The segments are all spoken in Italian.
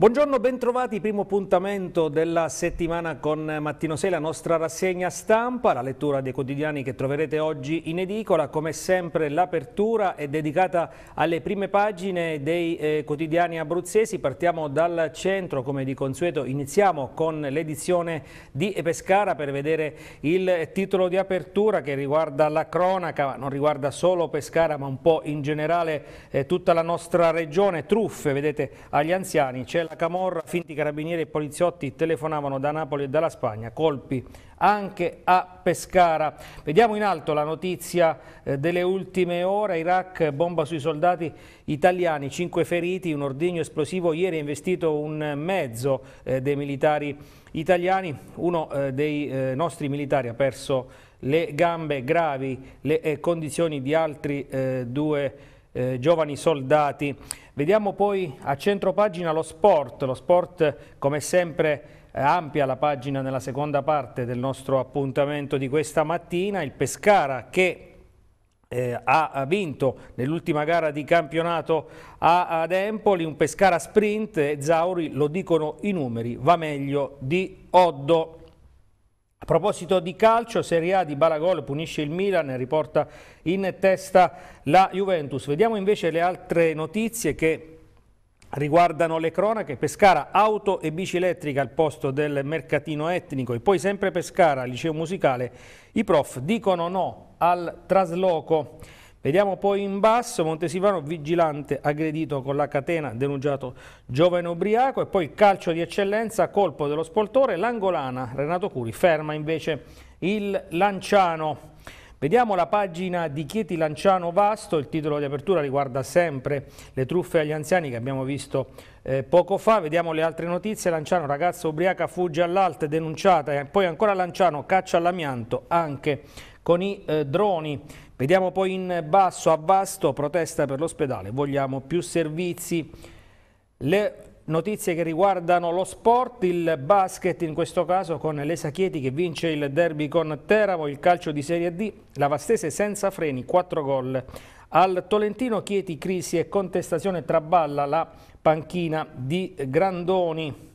Buongiorno, bentrovati, primo appuntamento della settimana con Mattino 6, la nostra rassegna stampa, la lettura dei quotidiani che troverete oggi in edicola, come sempre l'apertura è dedicata alle prime pagine dei eh, quotidiani abruzzesi, partiamo dal centro come di consueto, iniziamo con l'edizione di Pescara per vedere il titolo di apertura che riguarda la cronaca, non riguarda solo Pescara ma un po' in generale eh, tutta la nostra regione, truffe, vedete agli anziani, c'è della Camorra, finti carabinieri e poliziotti telefonavano da Napoli e dalla Spagna, colpi anche a Pescara. Vediamo in alto la notizia eh, delle ultime ore, Iraq bomba sui soldati italiani, 5 feriti, un ordigno esplosivo, ieri è investito un mezzo eh, dei militari italiani, uno eh, dei nostri militari ha perso le gambe gravi, le condizioni di altri due eh, giovani soldati. Vediamo poi a centro pagina lo sport, lo sport come sempre eh, ampia la pagina nella seconda parte del nostro appuntamento di questa mattina, il Pescara che eh, ha vinto nell'ultima gara di campionato ad Empoli, un Pescara sprint e Zauri, lo dicono i numeri, va meglio di Oddo. A proposito di calcio, Serie A di Baragol punisce il Milan e riporta in testa la Juventus. Vediamo invece le altre notizie che riguardano le cronache. Pescara, auto e bici elettrica al posto del mercatino etnico e poi sempre Pescara, liceo musicale, i prof dicono no al trasloco. Vediamo poi in basso Montesivano vigilante aggredito con la catena denunciato giovane ubriaco e poi calcio di eccellenza colpo dello spoltore l'angolana Renato Curi ferma invece il Lanciano. Vediamo la pagina di Chieti Lanciano Vasto, il titolo di apertura riguarda sempre le truffe agli anziani che abbiamo visto eh, poco fa, vediamo le altre notizie, Lanciano ragazza ubriaca fugge all'alte denunciata e poi ancora Lanciano caccia all'amianto anche con i eh, droni. Vediamo poi in basso, a Vasto, protesta per l'ospedale, vogliamo più servizi. Le notizie che riguardano lo sport, il basket in questo caso con l'Esa Chieti che vince il derby con Teramo, il calcio di Serie D, la Vastese senza freni, 4 gol. Al Tolentino Chieti crisi e contestazione traballa la panchina di Grandoni.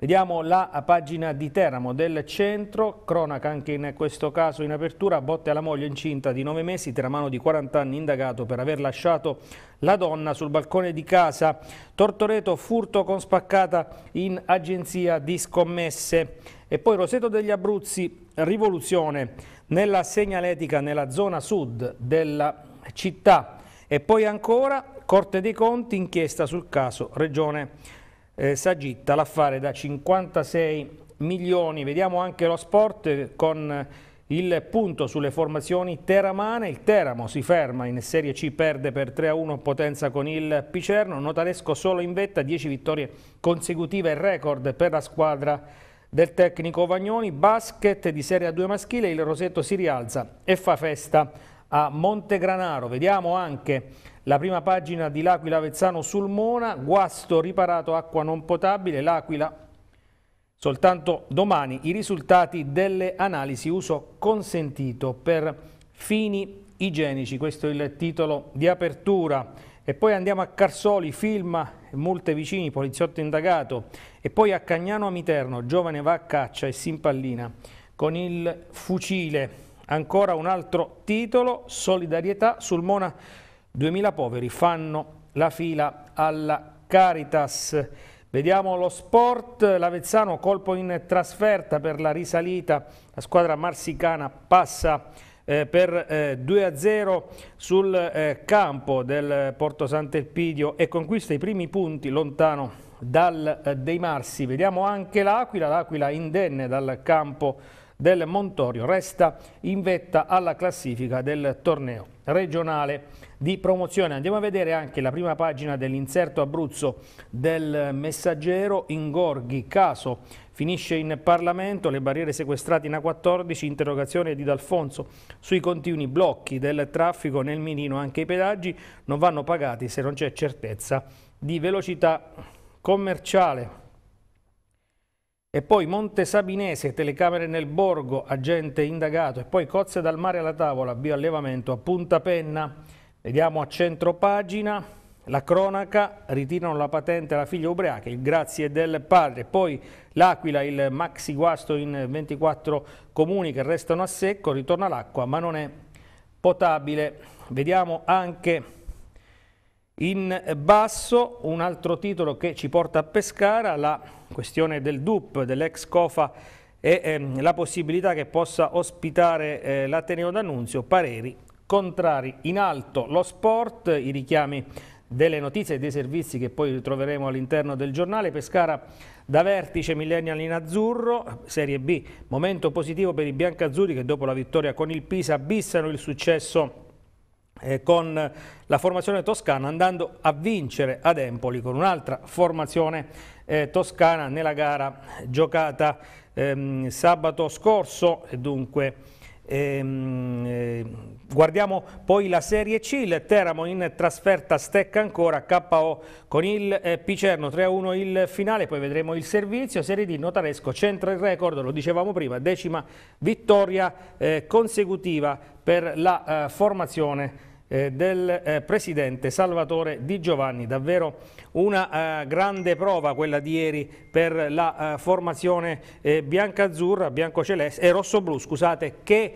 Vediamo la pagina di Teramo del centro, cronaca anche in questo caso in apertura, botte alla moglie incinta di 9 mesi, teramano di 40 anni indagato per aver lasciato la donna sul balcone di casa, Tortoreto furto con spaccata in agenzia di scommesse e poi Roseto degli Abruzzi, rivoluzione nella segnaletica nella zona sud della città e poi ancora Corte dei Conti, inchiesta sul caso Regione eh, Sagitta l'affare da 56 milioni. Vediamo anche lo sport eh, con il punto sulle formazioni teramane, il Teramo si ferma in Serie C, perde per 3-1 potenza con il Picerno, Notaresco solo in vetta, 10 vittorie consecutive, record per la squadra del tecnico Vagnoni, basket di Serie A2 maschile, il Rosetto si rialza e fa festa a Montegranaro. Vediamo anche la prima pagina di L'Aquila Avezzano Mona, guasto riparato acqua non potabile, l'Aquila soltanto domani i risultati delle analisi uso consentito per fini igienici, questo è il titolo di apertura. E poi andiamo a Carsoli, film, multe vicini, poliziotto indagato. E poi a Cagnano Amiterno, giovane va a caccia e si impallina con il fucile. Ancora un altro titolo, solidarietà sul Mona 2000 poveri fanno la fila alla Caritas. Vediamo lo sport, l'Avezzano colpo in trasferta per la risalita, la squadra marsicana passa eh, per eh, 2-0 sul eh, campo del Porto Sant'Elpidio e conquista i primi punti lontano dal, eh, dei Marsi. Vediamo anche l'Aquila, l'Aquila indenne dal campo del Montorio resta in vetta alla classifica del torneo regionale di promozione. Andiamo a vedere anche la prima pagina dell'inserto Abruzzo del Messaggero, Ingorghi, caso finisce in Parlamento, le barriere sequestrate in A14, interrogazione di D'Alfonso sui continui blocchi del traffico nel Minino, anche i pedaggi non vanno pagati se non c'è certezza di velocità commerciale. E poi Monte Sabinese, telecamere nel borgo, agente indagato. E poi Cozze dal mare alla tavola, bioallevamento a punta penna. Vediamo a centro pagina la cronaca, ritirano la patente alla figlia ubriaca, il grazie del padre. Poi l'Aquila, il maxi guasto in 24 comuni che restano a secco, ritorna l'acqua ma non è potabile. Vediamo anche in basso un altro titolo che ci porta a Pescara, la questione del DUP, dell'ex COFA e ehm, la possibilità che possa ospitare eh, l'Ateneo d'Annunzio, pareri contrari. In alto lo sport, i richiami delle notizie e dei servizi che poi ritroveremo all'interno del giornale. Pescara da vertice Millennial in azzurro, Serie B, momento positivo per i biancazzurri che dopo la vittoria con il Pisa bissano il successo eh, con la formazione toscana andando a vincere ad Empoli con un'altra formazione eh, toscana nella gara giocata ehm, sabato scorso e dunque ehm, eh, guardiamo poi la Serie C, il Teramo in trasferta stecca ancora KO con il eh, Picerno 3-1 il finale, poi vedremo il servizio, Serie D Notaresco centra il record, lo dicevamo prima, decima vittoria eh, consecutiva per la formazione toscana eh, del eh, presidente Salvatore Di Giovanni. Davvero una eh, grande prova quella di ieri per la eh, formazione eh, bianca-azzurra, bianco-celeste e eh, rosso-blu, scusate, che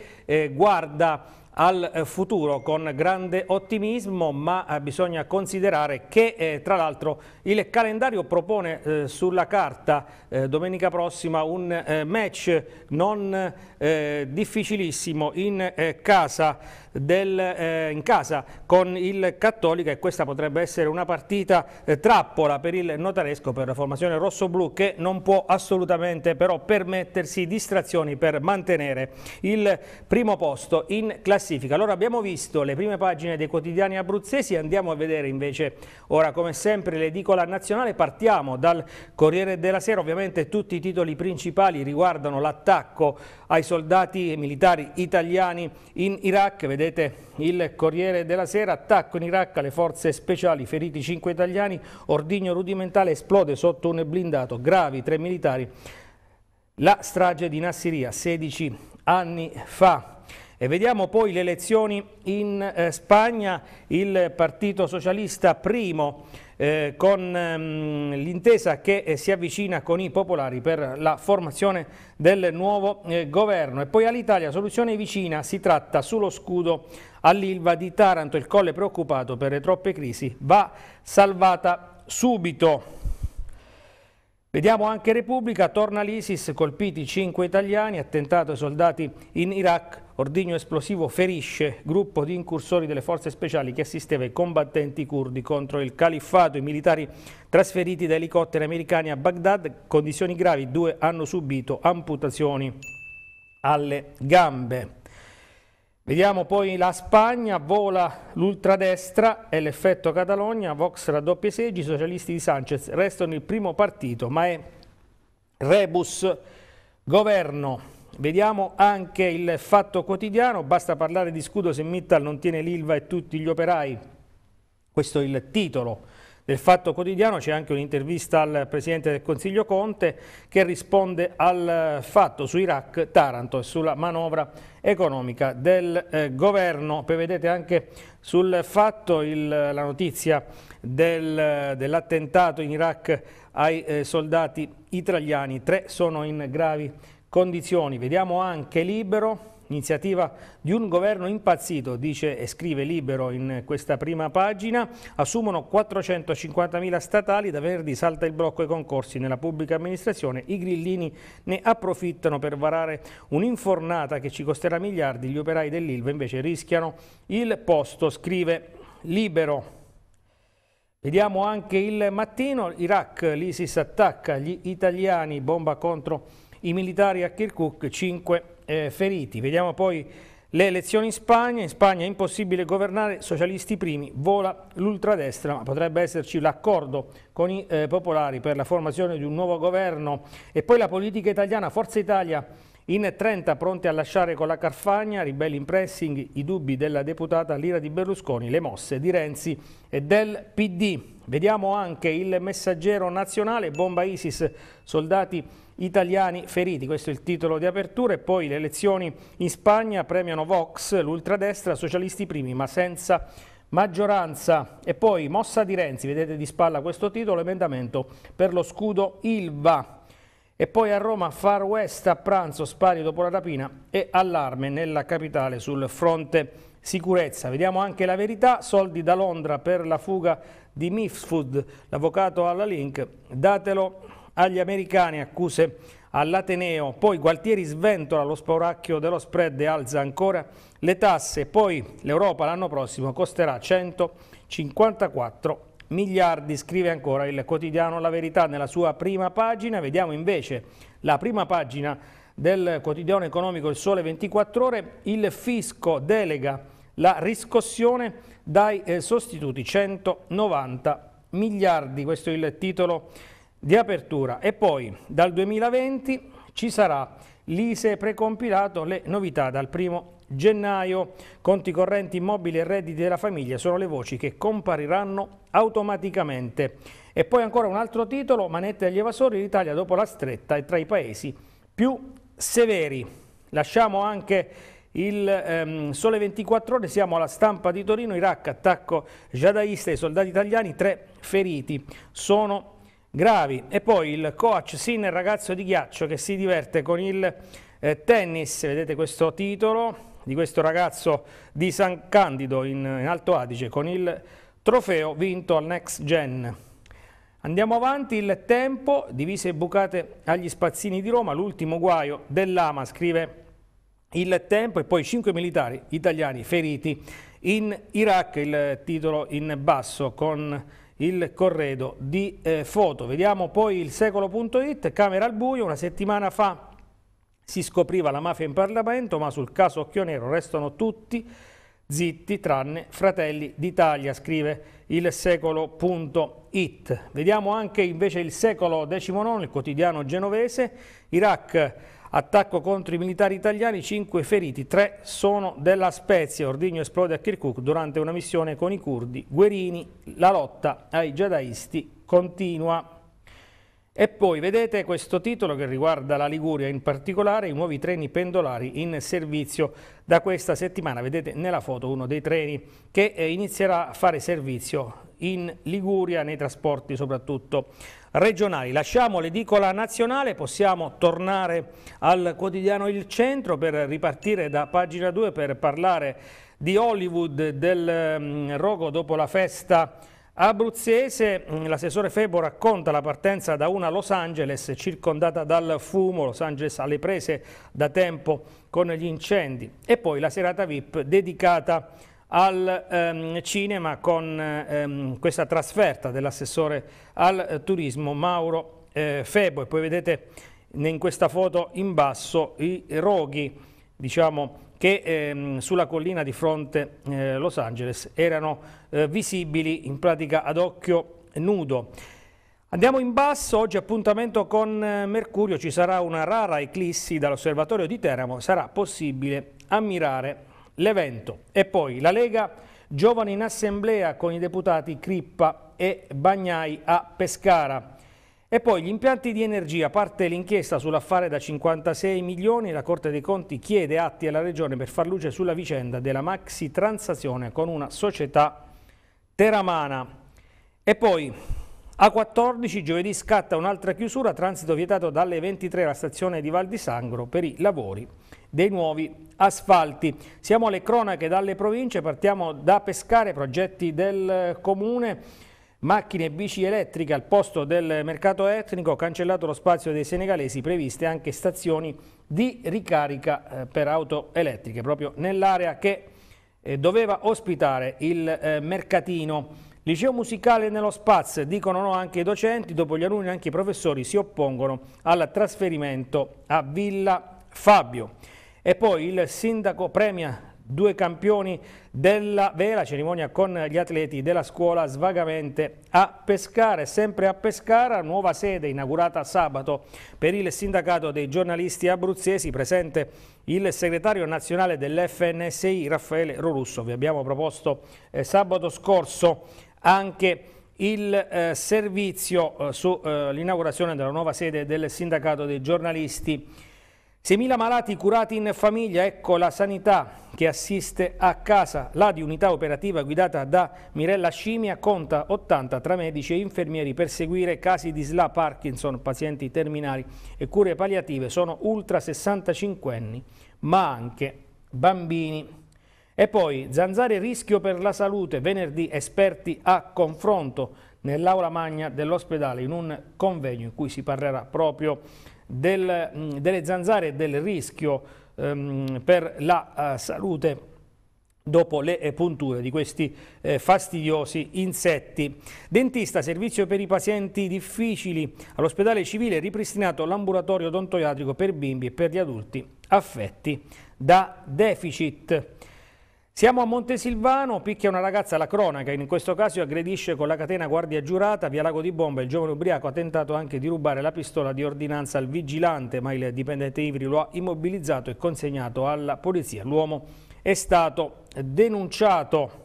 guarda al eh, futuro con grande ottimismo ma eh, bisogna considerare che eh, tra l'altro il calendario propone eh, sulla carta eh, domenica prossima un eh, match non difficilissimo in casa, del, in casa con il Cattolica e questa potrebbe essere una partita trappola per il notaresco per la formazione rosso-blu che non può assolutamente però permettersi distrazioni per mantenere il primo posto in classifica classifica. Allora abbiamo visto le prime pagine dei quotidiani abruzzesi, andiamo a vedere invece ora come sempre l'edicola nazionale. Partiamo dal Corriere della Sera, ovviamente tutti i titoli principali riguardano l'attacco ai soldati e militari italiani in Iraq. Vedete il Corriere della Sera, attacco in Iraq alle forze speciali, feriti 5 italiani, ordigno rudimentale esplode sotto un blindato, gravi 3 militari. La strage di Nassiria 16 anni fa. E vediamo poi le elezioni in eh, Spagna, il Partito Socialista primo eh, con ehm, l'intesa che eh, si avvicina con i popolari per la formazione del nuovo eh, governo. E poi all'Italia soluzione vicina, si tratta sullo scudo all'Ilva di Taranto, il colle preoccupato per le troppe crisi va salvata subito. Vediamo anche Repubblica, torna l'ISIS, colpiti 5 italiani, attentato ai soldati in Iraq, Ordigno esplosivo ferisce gruppo di incursori delle forze speciali che assisteva i combattenti curdi contro il califfato. I militari trasferiti da elicotteri americani a Baghdad, condizioni gravi, due hanno subito amputazioni alle gambe. Vediamo poi la Spagna, vola l'ultradestra e l'effetto Catalogna, Vox raddoppia i seggi, i socialisti di Sanchez restano il primo partito, ma è rebus governo. Vediamo anche il fatto quotidiano, basta parlare di scudo se Mittal non tiene l'Ilva e tutti gli operai. Questo è il titolo del fatto quotidiano, c'è anche un'intervista al Presidente del Consiglio Conte che risponde al fatto su Iraq, Taranto e sulla manovra economica del eh, governo. Poi vedete anche sul fatto il, la notizia del, dell'attentato in Iraq ai eh, soldati italiani, tre sono in gravi condizioni. Vediamo anche Libero, iniziativa di un governo impazzito, dice e scrive Libero in questa prima pagina, assumono 450.000 statali, da venerdì salta il blocco ai concorsi nella pubblica amministrazione, i grillini ne approfittano per varare un'infornata che ci costerà miliardi, gli operai dell'Ilva invece rischiano il posto, scrive Libero. Vediamo anche il mattino, Iraq, l'ISIS attacca gli italiani, bomba contro i militari a Kirkuk, 5 eh, feriti. Vediamo poi le elezioni in Spagna, in Spagna è impossibile governare, socialisti primi, vola l'ultradestra, ma potrebbe esserci l'accordo con i eh, popolari per la formazione di un nuovo governo. E poi la politica italiana, Forza Italia in 30 pronti a lasciare con la Carfagna, ribelli in pressing, i dubbi della deputata Lira di Berlusconi, le mosse di Renzi e del PD. Vediamo anche il messaggero nazionale, bomba ISIS, soldati italiani feriti, questo è il titolo di apertura e poi le elezioni in Spagna premiano Vox, l'ultradestra, socialisti primi ma senza maggioranza e poi mossa di Renzi, vedete di spalla questo titolo, emendamento per lo scudo Ilva e poi a Roma Far West a pranzo, spari dopo la rapina e allarme nella capitale sul fronte sicurezza. Vediamo anche la verità, soldi da Londra per la fuga di Mifsud, l'avvocato alla Link, datelo agli americani, accuse all'Ateneo, poi Gualtieri sventola lo spauracchio dello spread e alza ancora le tasse, poi l'Europa l'anno prossimo costerà 154 miliardi, scrive ancora il quotidiano La Verità nella sua prima pagina, vediamo invece la prima pagina del quotidiano economico Il Sole 24 Ore, il fisco delega la riscossione dai eh, sostituti 190 miliardi, questo è il titolo di apertura e poi dal 2020 ci sarà l'ISE precompilato le novità dal primo gennaio. Conti correnti immobili e redditi della famiglia sono le voci che compariranno automaticamente. E poi ancora un altro titolo, manette agli evasori, l'Italia dopo la stretta è tra i paesi più severi. Lasciamo anche il ehm, Sole 24 Ore, siamo alla stampa di Torino, Iraq, attacco jihadista ai soldati italiani, tre feriti. Sono gravi. E poi il coach Sin, il ragazzo di ghiaccio che si diverte con il eh, tennis, vedete questo titolo di questo ragazzo di San Candido in, in Alto Adige con il trofeo vinto al Next Gen. Andiamo avanti, il tempo, divise e bucate agli spazzini di Roma, l'ultimo guaio dell'Ama, scrive il tempo e poi 5 militari italiani feriti in Iraq, il titolo in basso con il corredo di eh, foto. Vediamo poi il secolo.it, camera al buio, una settimana fa si scopriva la mafia in Parlamento, ma sul caso Occhio Nero restano tutti zitti tranne Fratelli d'Italia, scrive il secolo.it. Vediamo anche invece il secolo XIX, il quotidiano genovese, Iraq Attacco contro i militari italiani, 5 feriti, 3 sono della Spezia. Ordigno esplode a Kirkuk durante una missione con i curdi. Guerini, la lotta ai jihadisti continua. E poi vedete questo titolo che riguarda la Liguria, in particolare i nuovi treni pendolari in servizio da questa settimana. Vedete nella foto uno dei treni che eh, inizierà a fare servizio in Liguria, nei trasporti soprattutto regionali. Lasciamo l'edicola nazionale, possiamo tornare al quotidiano Il Centro per ripartire da pagina 2 per parlare di Hollywood, del mm, rogo dopo la festa Abruzzese, mm, l'assessore Febo racconta la partenza da una Los Angeles circondata dal fumo, Los Angeles alle prese da tempo con gli incendi e poi la serata VIP dedicata al ehm, cinema con ehm, questa trasferta dell'assessore al turismo Mauro eh, Febo e poi vedete in questa foto in basso i roghi diciamo che ehm, sulla collina di fronte eh, Los Angeles erano eh, visibili in pratica ad occhio nudo. Andiamo in basso, oggi appuntamento con eh, Mercurio, ci sarà una rara eclissi dall'osservatorio di Teramo, sarà possibile ammirare l'evento. E poi la Lega Giovani in Assemblea con i deputati Crippa e Bagnai a Pescara. E poi gli impianti di energia, parte l'inchiesta sull'affare da 56 milioni, la Corte dei Conti chiede atti alla Regione per far luce sulla vicenda della maxi transazione con una società teramana. E poi a14 giovedì scatta un'altra chiusura, transito vietato dalle 23 alla stazione di Val di Sangro per i lavori dei nuovi asfalti. Siamo alle cronache dalle province, partiamo da Pescare, progetti del comune. Macchine e bici elettriche al posto del mercato etnico, cancellato lo spazio dei senegalesi, previste anche stazioni di ricarica eh, per auto elettriche, proprio nell'area che eh, doveva ospitare il eh, mercatino. Liceo musicale nello Spaz, dicono no anche i docenti, dopo gli alunni anche i professori si oppongono al trasferimento a Villa Fabio. E poi il sindaco premia due campioni della vela, cerimonia con gli atleti della scuola svagamente a Pescare. Sempre a Pescara, nuova sede inaugurata sabato per il sindacato dei giornalisti abruzzesi, presente il segretario nazionale dell'FNSI Raffaele Rorusso. Vi abbiamo proposto eh, sabato scorso anche il eh, servizio eh, sull'inaugurazione eh, della nuova sede del sindacato dei giornalisti abruzzesi. 6.000 malati curati in famiglia, ecco la sanità che assiste a casa. La di unità operativa guidata da Mirella Scimia conta 80 tra medici e infermieri per seguire casi di SLA Parkinson, pazienti terminali e cure palliative. Sono ultra 65 anni, ma anche bambini. E poi zanzare rischio per la salute, venerdì esperti a confronto nell'aula magna dell'ospedale in un convegno in cui si parlerà proprio del, mm, delle zanzare e del rischio ehm, per la eh, salute dopo le eh, punture di questi eh, fastidiosi insetti. Dentista, servizio per i pazienti difficili. All'ospedale civile è ripristinato l'ambulatorio odontoiatrico per bimbi e per gli adulti affetti da deficit. Siamo a Montesilvano, picchia una ragazza la cronaca, in questo caso aggredisce con la catena guardia giurata via Lago di Bomba. Il giovane ubriaco ha tentato anche di rubare la pistola di ordinanza al vigilante, ma il dipendente Ivri lo ha immobilizzato e consegnato alla polizia. L'uomo è stato denunciato.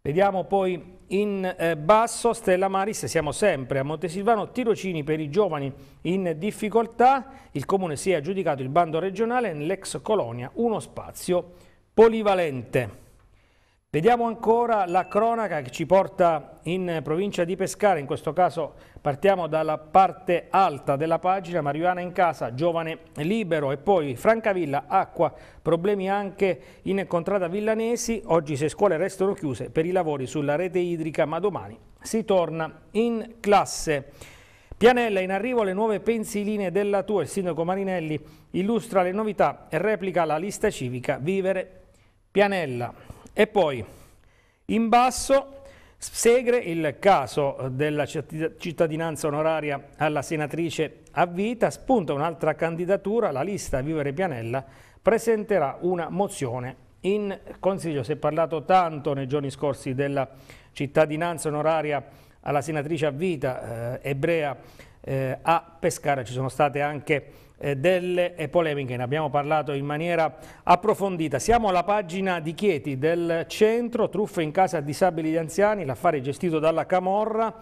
Vediamo poi in eh, basso Stella Maris, siamo sempre a Montesilvano, tirocini per i giovani in difficoltà. Il comune si è aggiudicato il bando regionale nell'ex colonia, uno spazio polivalente. Vediamo ancora la cronaca che ci porta in provincia di Pescara, in questo caso partiamo dalla parte alta della pagina, Marijuana in casa, giovane libero e poi Francavilla, acqua, problemi anche in contrada Villanesi, oggi se scuole restano chiuse per i lavori sulla rete idrica ma domani si torna in classe. Pianella, in arrivo le nuove pensiline della tua, il sindaco Marinelli illustra le novità e replica la lista civica Vivere pianella e poi in basso Segre il caso della cittadinanza onoraria alla senatrice a vita, spunta un'altra candidatura, la lista Vivere Pianella presenterà una mozione in Consiglio. Si è parlato tanto nei giorni scorsi della cittadinanza onoraria alla senatrice a vita eh, ebrea eh, a Pescara, ci sono state anche eh, delle eh, polemiche, ne abbiamo parlato in maniera approfondita. Siamo alla pagina di Chieti del centro, truffe in casa a disabili e anziani, l'affare gestito dalla Camorra,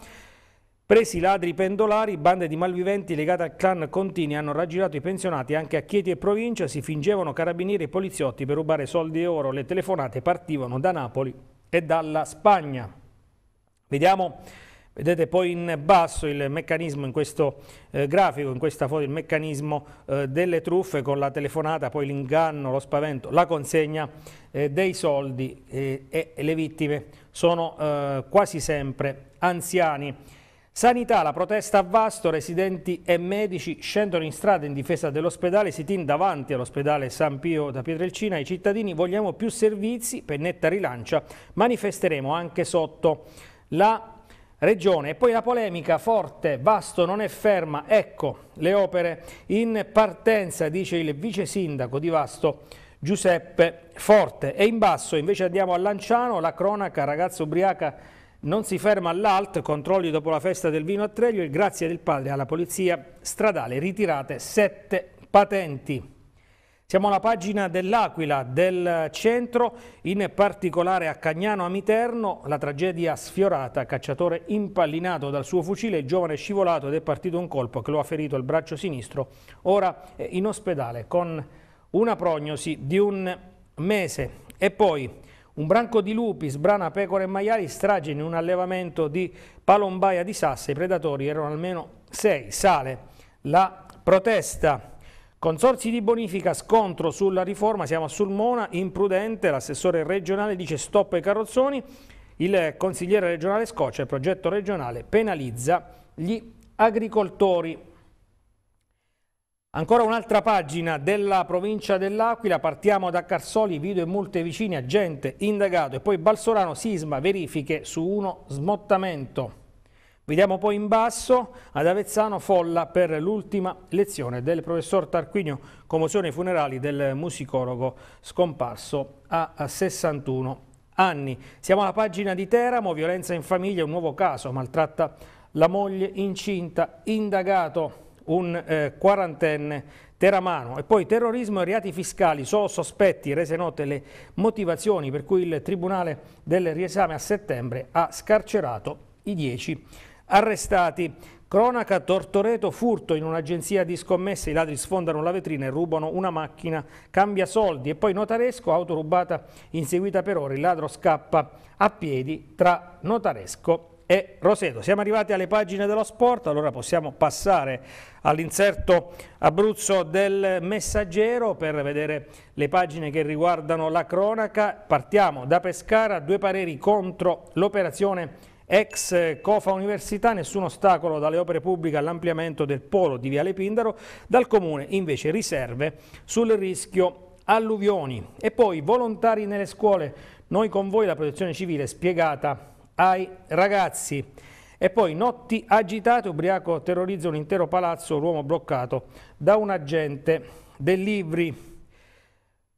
presi ladri pendolari, bande di malviventi legate al clan Contini hanno raggirato i pensionati anche a Chieti e provincia, si fingevano carabinieri e poliziotti per rubare soldi e oro, le telefonate partivano da Napoli e dalla Spagna. Vediamo Vedete poi in basso il meccanismo in questo eh, grafico, in questa foto, il meccanismo eh, delle truffe con la telefonata, poi l'inganno, lo spavento, la consegna eh, dei soldi eh, e le vittime sono eh, quasi sempre anziani. Sanità, la protesta a Vasto, residenti e medici scendono in strada in difesa dell'ospedale, si tin davanti all'ospedale San Pio da Pietrelcina, i cittadini vogliamo più servizi, Pennetta rilancia, manifesteremo anche sotto la Regione. E poi la polemica forte, vasto, non è ferma, ecco le opere in partenza, dice il vice sindaco di Vasto Giuseppe Forte. E in basso invece andiamo a Lanciano, la cronaca ragazza ubriaca non si ferma all'alt, controlli dopo la festa del vino a Treglio e grazie del padre alla polizia stradale ritirate sette patenti. Siamo alla pagina dell'Aquila, del centro, in particolare a Cagnano Amiterno, la tragedia sfiorata, cacciatore impallinato dal suo fucile, il giovane scivolato ed è partito un colpo che lo ha ferito al braccio sinistro, ora eh, in ospedale con una prognosi di un mese. E poi un branco di lupi sbrana pecore e maiali, strage in un allevamento di Palombaia di sasse, i predatori erano almeno sei, sale la protesta. Consorsi di bonifica, scontro sulla riforma, siamo a Sulmona, imprudente, l'assessore regionale dice stop ai carrozzoni, il consigliere regionale scoccia, il progetto regionale penalizza gli agricoltori. Ancora un'altra pagina della provincia dell'Aquila, partiamo da Carsoli, video e multe vicine, agente, indagato e poi Balsorano, sisma, verifiche su uno smottamento. Vediamo poi in basso ad Avezzano folla per l'ultima lezione del professor Tarquinio, commozione ai funerali del musicologo scomparso a 61 anni. Siamo alla pagina di Teramo, violenza in famiglia, un nuovo caso, maltratta la moglie incinta, indagato un eh, quarantenne teramano. E poi terrorismo e reati fiscali, solo sospetti, rese note le motivazioni per cui il Tribunale del Riesame a settembre ha scarcerato i 10 arrestati. Cronaca Tortoreto, furto in un'agenzia di scommesse, i ladri sfondano la vetrina e rubano una macchina, cambia soldi e poi notaresco, auto rubata inseguita per ore, il ladro scappa a piedi tra notaresco e Roseto. Siamo arrivati alle pagine dello sport, allora possiamo passare all'inserto Abruzzo del Messaggero per vedere le pagine che riguardano la cronaca. Partiamo da Pescara, due pareri contro l'operazione Ex Cofa Università, nessun ostacolo dalle opere pubbliche all'ampliamento del polo di Viale Pindaro, dal Comune invece riserve sul rischio alluvioni. E poi volontari nelle scuole, noi con voi la protezione civile spiegata ai ragazzi. E poi notti agitate, ubriaco terrorizza un intero palazzo, l'uomo bloccato da un agente del dell'Ivri.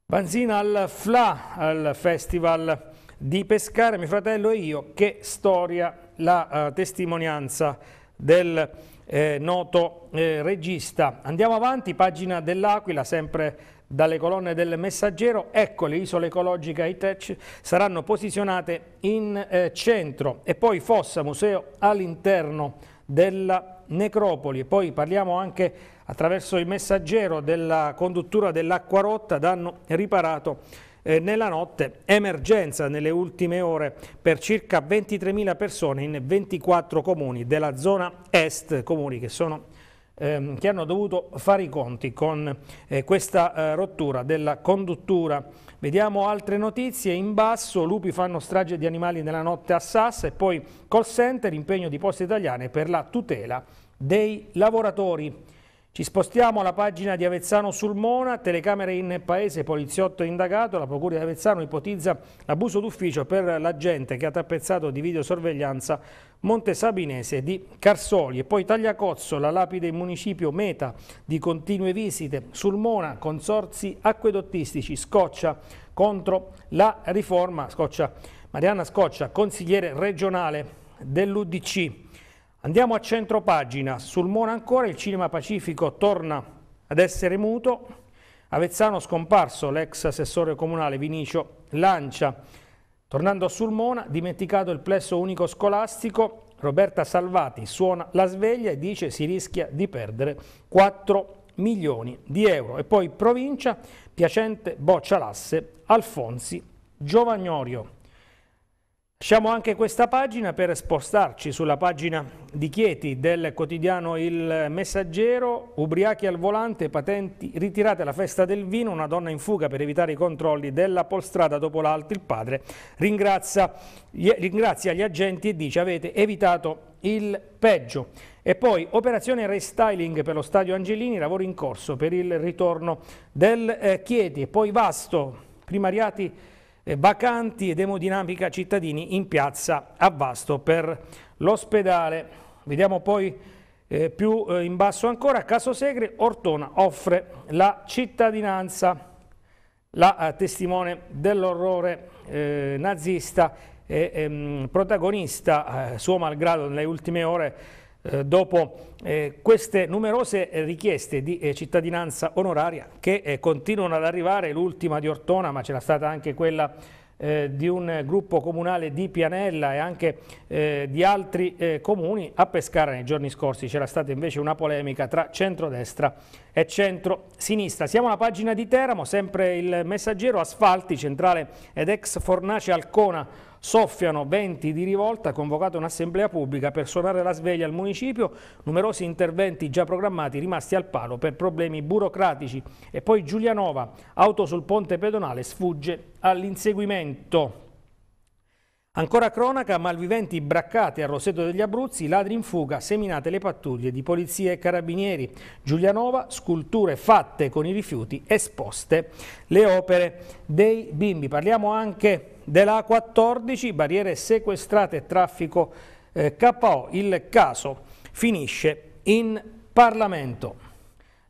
Banzina al FLA, al Festival di pescare mio fratello e io, che storia la uh, testimonianza del eh, noto eh, regista. Andiamo avanti, pagina dell'Aquila, sempre dalle colonne del messaggero, ecco le isole ecologiche high-tech saranno posizionate in eh, centro e poi Fossa, museo all'interno della necropoli. E Poi parliamo anche attraverso il messaggero della conduttura dell'acqua dell'acquarotta, danno riparato eh, nella notte, emergenza nelle ultime ore per circa 23.000 persone in 24 comuni della zona est, comuni che sono ehm, che hanno dovuto fare i conti con eh, questa eh, rottura della conduttura. Vediamo altre notizie, in basso lupi fanno strage di animali nella notte a Sassa e poi call center, impegno di poste italiane per la tutela dei lavoratori. Ci spostiamo alla pagina di Avezzano sul Mona, telecamere in paese, poliziotto indagato, la procura di Avezzano ipotizza l'abuso d'ufficio per l'agente che ha tappezzato di videosorveglianza Monte Sabinese di Carsoli e poi Tagliacozzo, la lapide in municipio meta di continue visite, sul Mona, consorzi acquedottistici, scoccia contro la riforma, scoccia, Marianna Scoccia, consigliere regionale dell'Udc. Andiamo a centro pagina, sul Mona ancora il cinema pacifico torna ad essere muto, Avezzano scomparso l'ex assessore comunale Vinicio Lancia, tornando a Mona, dimenticato il plesso unico scolastico, Roberta Salvati suona la sveglia e dice si rischia di perdere 4 milioni di euro e poi provincia, Piacente boccia l'asse, Alfonsi Giovagnorio. Lasciamo anche questa pagina per spostarci sulla pagina di Chieti del quotidiano Il Messaggero, ubriachi al volante, patenti ritirate alla festa del vino, una donna in fuga per evitare i controlli della polstrada dopo l'alto, il padre ringrazia, ringrazia gli agenti e dice avete evitato il peggio. E poi operazione restyling per lo stadio Angelini, lavoro in corso per il ritorno del eh, Chieti e poi Vasto, primariati eh, vacanti ed emodinamica cittadini in piazza a Vasto per l'ospedale. Vediamo poi eh, più eh, in basso ancora, Caso Segre Ortona offre la cittadinanza, la eh, testimone dell'orrore eh, nazista e ehm, protagonista, eh, suo malgrado nelle ultime ore, eh, dopo eh, queste numerose richieste di eh, cittadinanza onoraria che eh, continuano ad arrivare, l'ultima di Ortona, ma c'era stata anche quella eh, di un gruppo comunale di Pianella e anche eh, di altri eh, comuni. A Pescara nei giorni scorsi c'era stata invece una polemica tra centrodestra e centro-sinistra. Siamo alla pagina di Teramo, sempre il messaggero Asfalti, centrale ed ex Fornace Alcona Soffiano, venti di rivolta, convocata un'assemblea pubblica per suonare la sveglia al municipio, numerosi interventi già programmati rimasti al palo per problemi burocratici e poi Giulianova, auto sul ponte pedonale, sfugge all'inseguimento. Ancora cronaca, malviventi braccati a Roseto degli Abruzzi, ladri in fuga, seminate le pattuglie di polizia e carabinieri. Giulianova, sculture fatte con i rifiuti, esposte le opere dei bimbi. Parliamo anche della 14 barriere sequestrate e traffico eh, KO. Il caso finisce in Parlamento.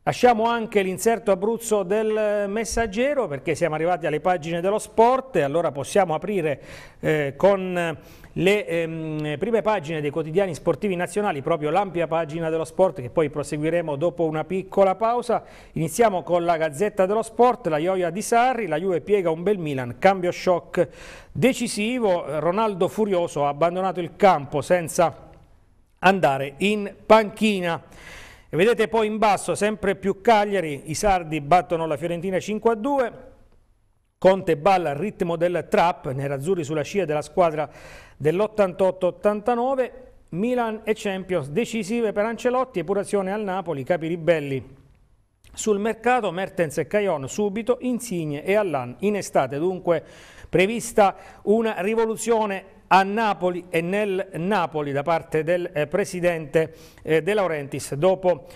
Lasciamo anche l'inserto Abruzzo del messaggero perché siamo arrivati alle pagine dello sport e allora possiamo aprire eh, con le ehm, prime pagine dei quotidiani sportivi nazionali, proprio l'ampia pagina dello sport che poi proseguiremo dopo una piccola pausa. Iniziamo con la Gazzetta dello Sport, la Ioia di Sarri, la Juve piega un bel Milan, cambio shock decisivo, Ronaldo furioso ha abbandonato il campo senza andare in panchina. E vedete poi in basso sempre più Cagliari, i sardi battono la Fiorentina 5-2, Conte balla al ritmo del trap, nerazzurri sulla scia della squadra dell'88-89, Milan e Champions decisive per Ancelotti, epurazione al Napoli, capi ribelli. Sul mercato Mertens e Caion subito, Insigne e Allan in estate, dunque prevista una rivoluzione a Napoli e nel Napoli da parte del eh, presidente eh, De Laurentiis dopo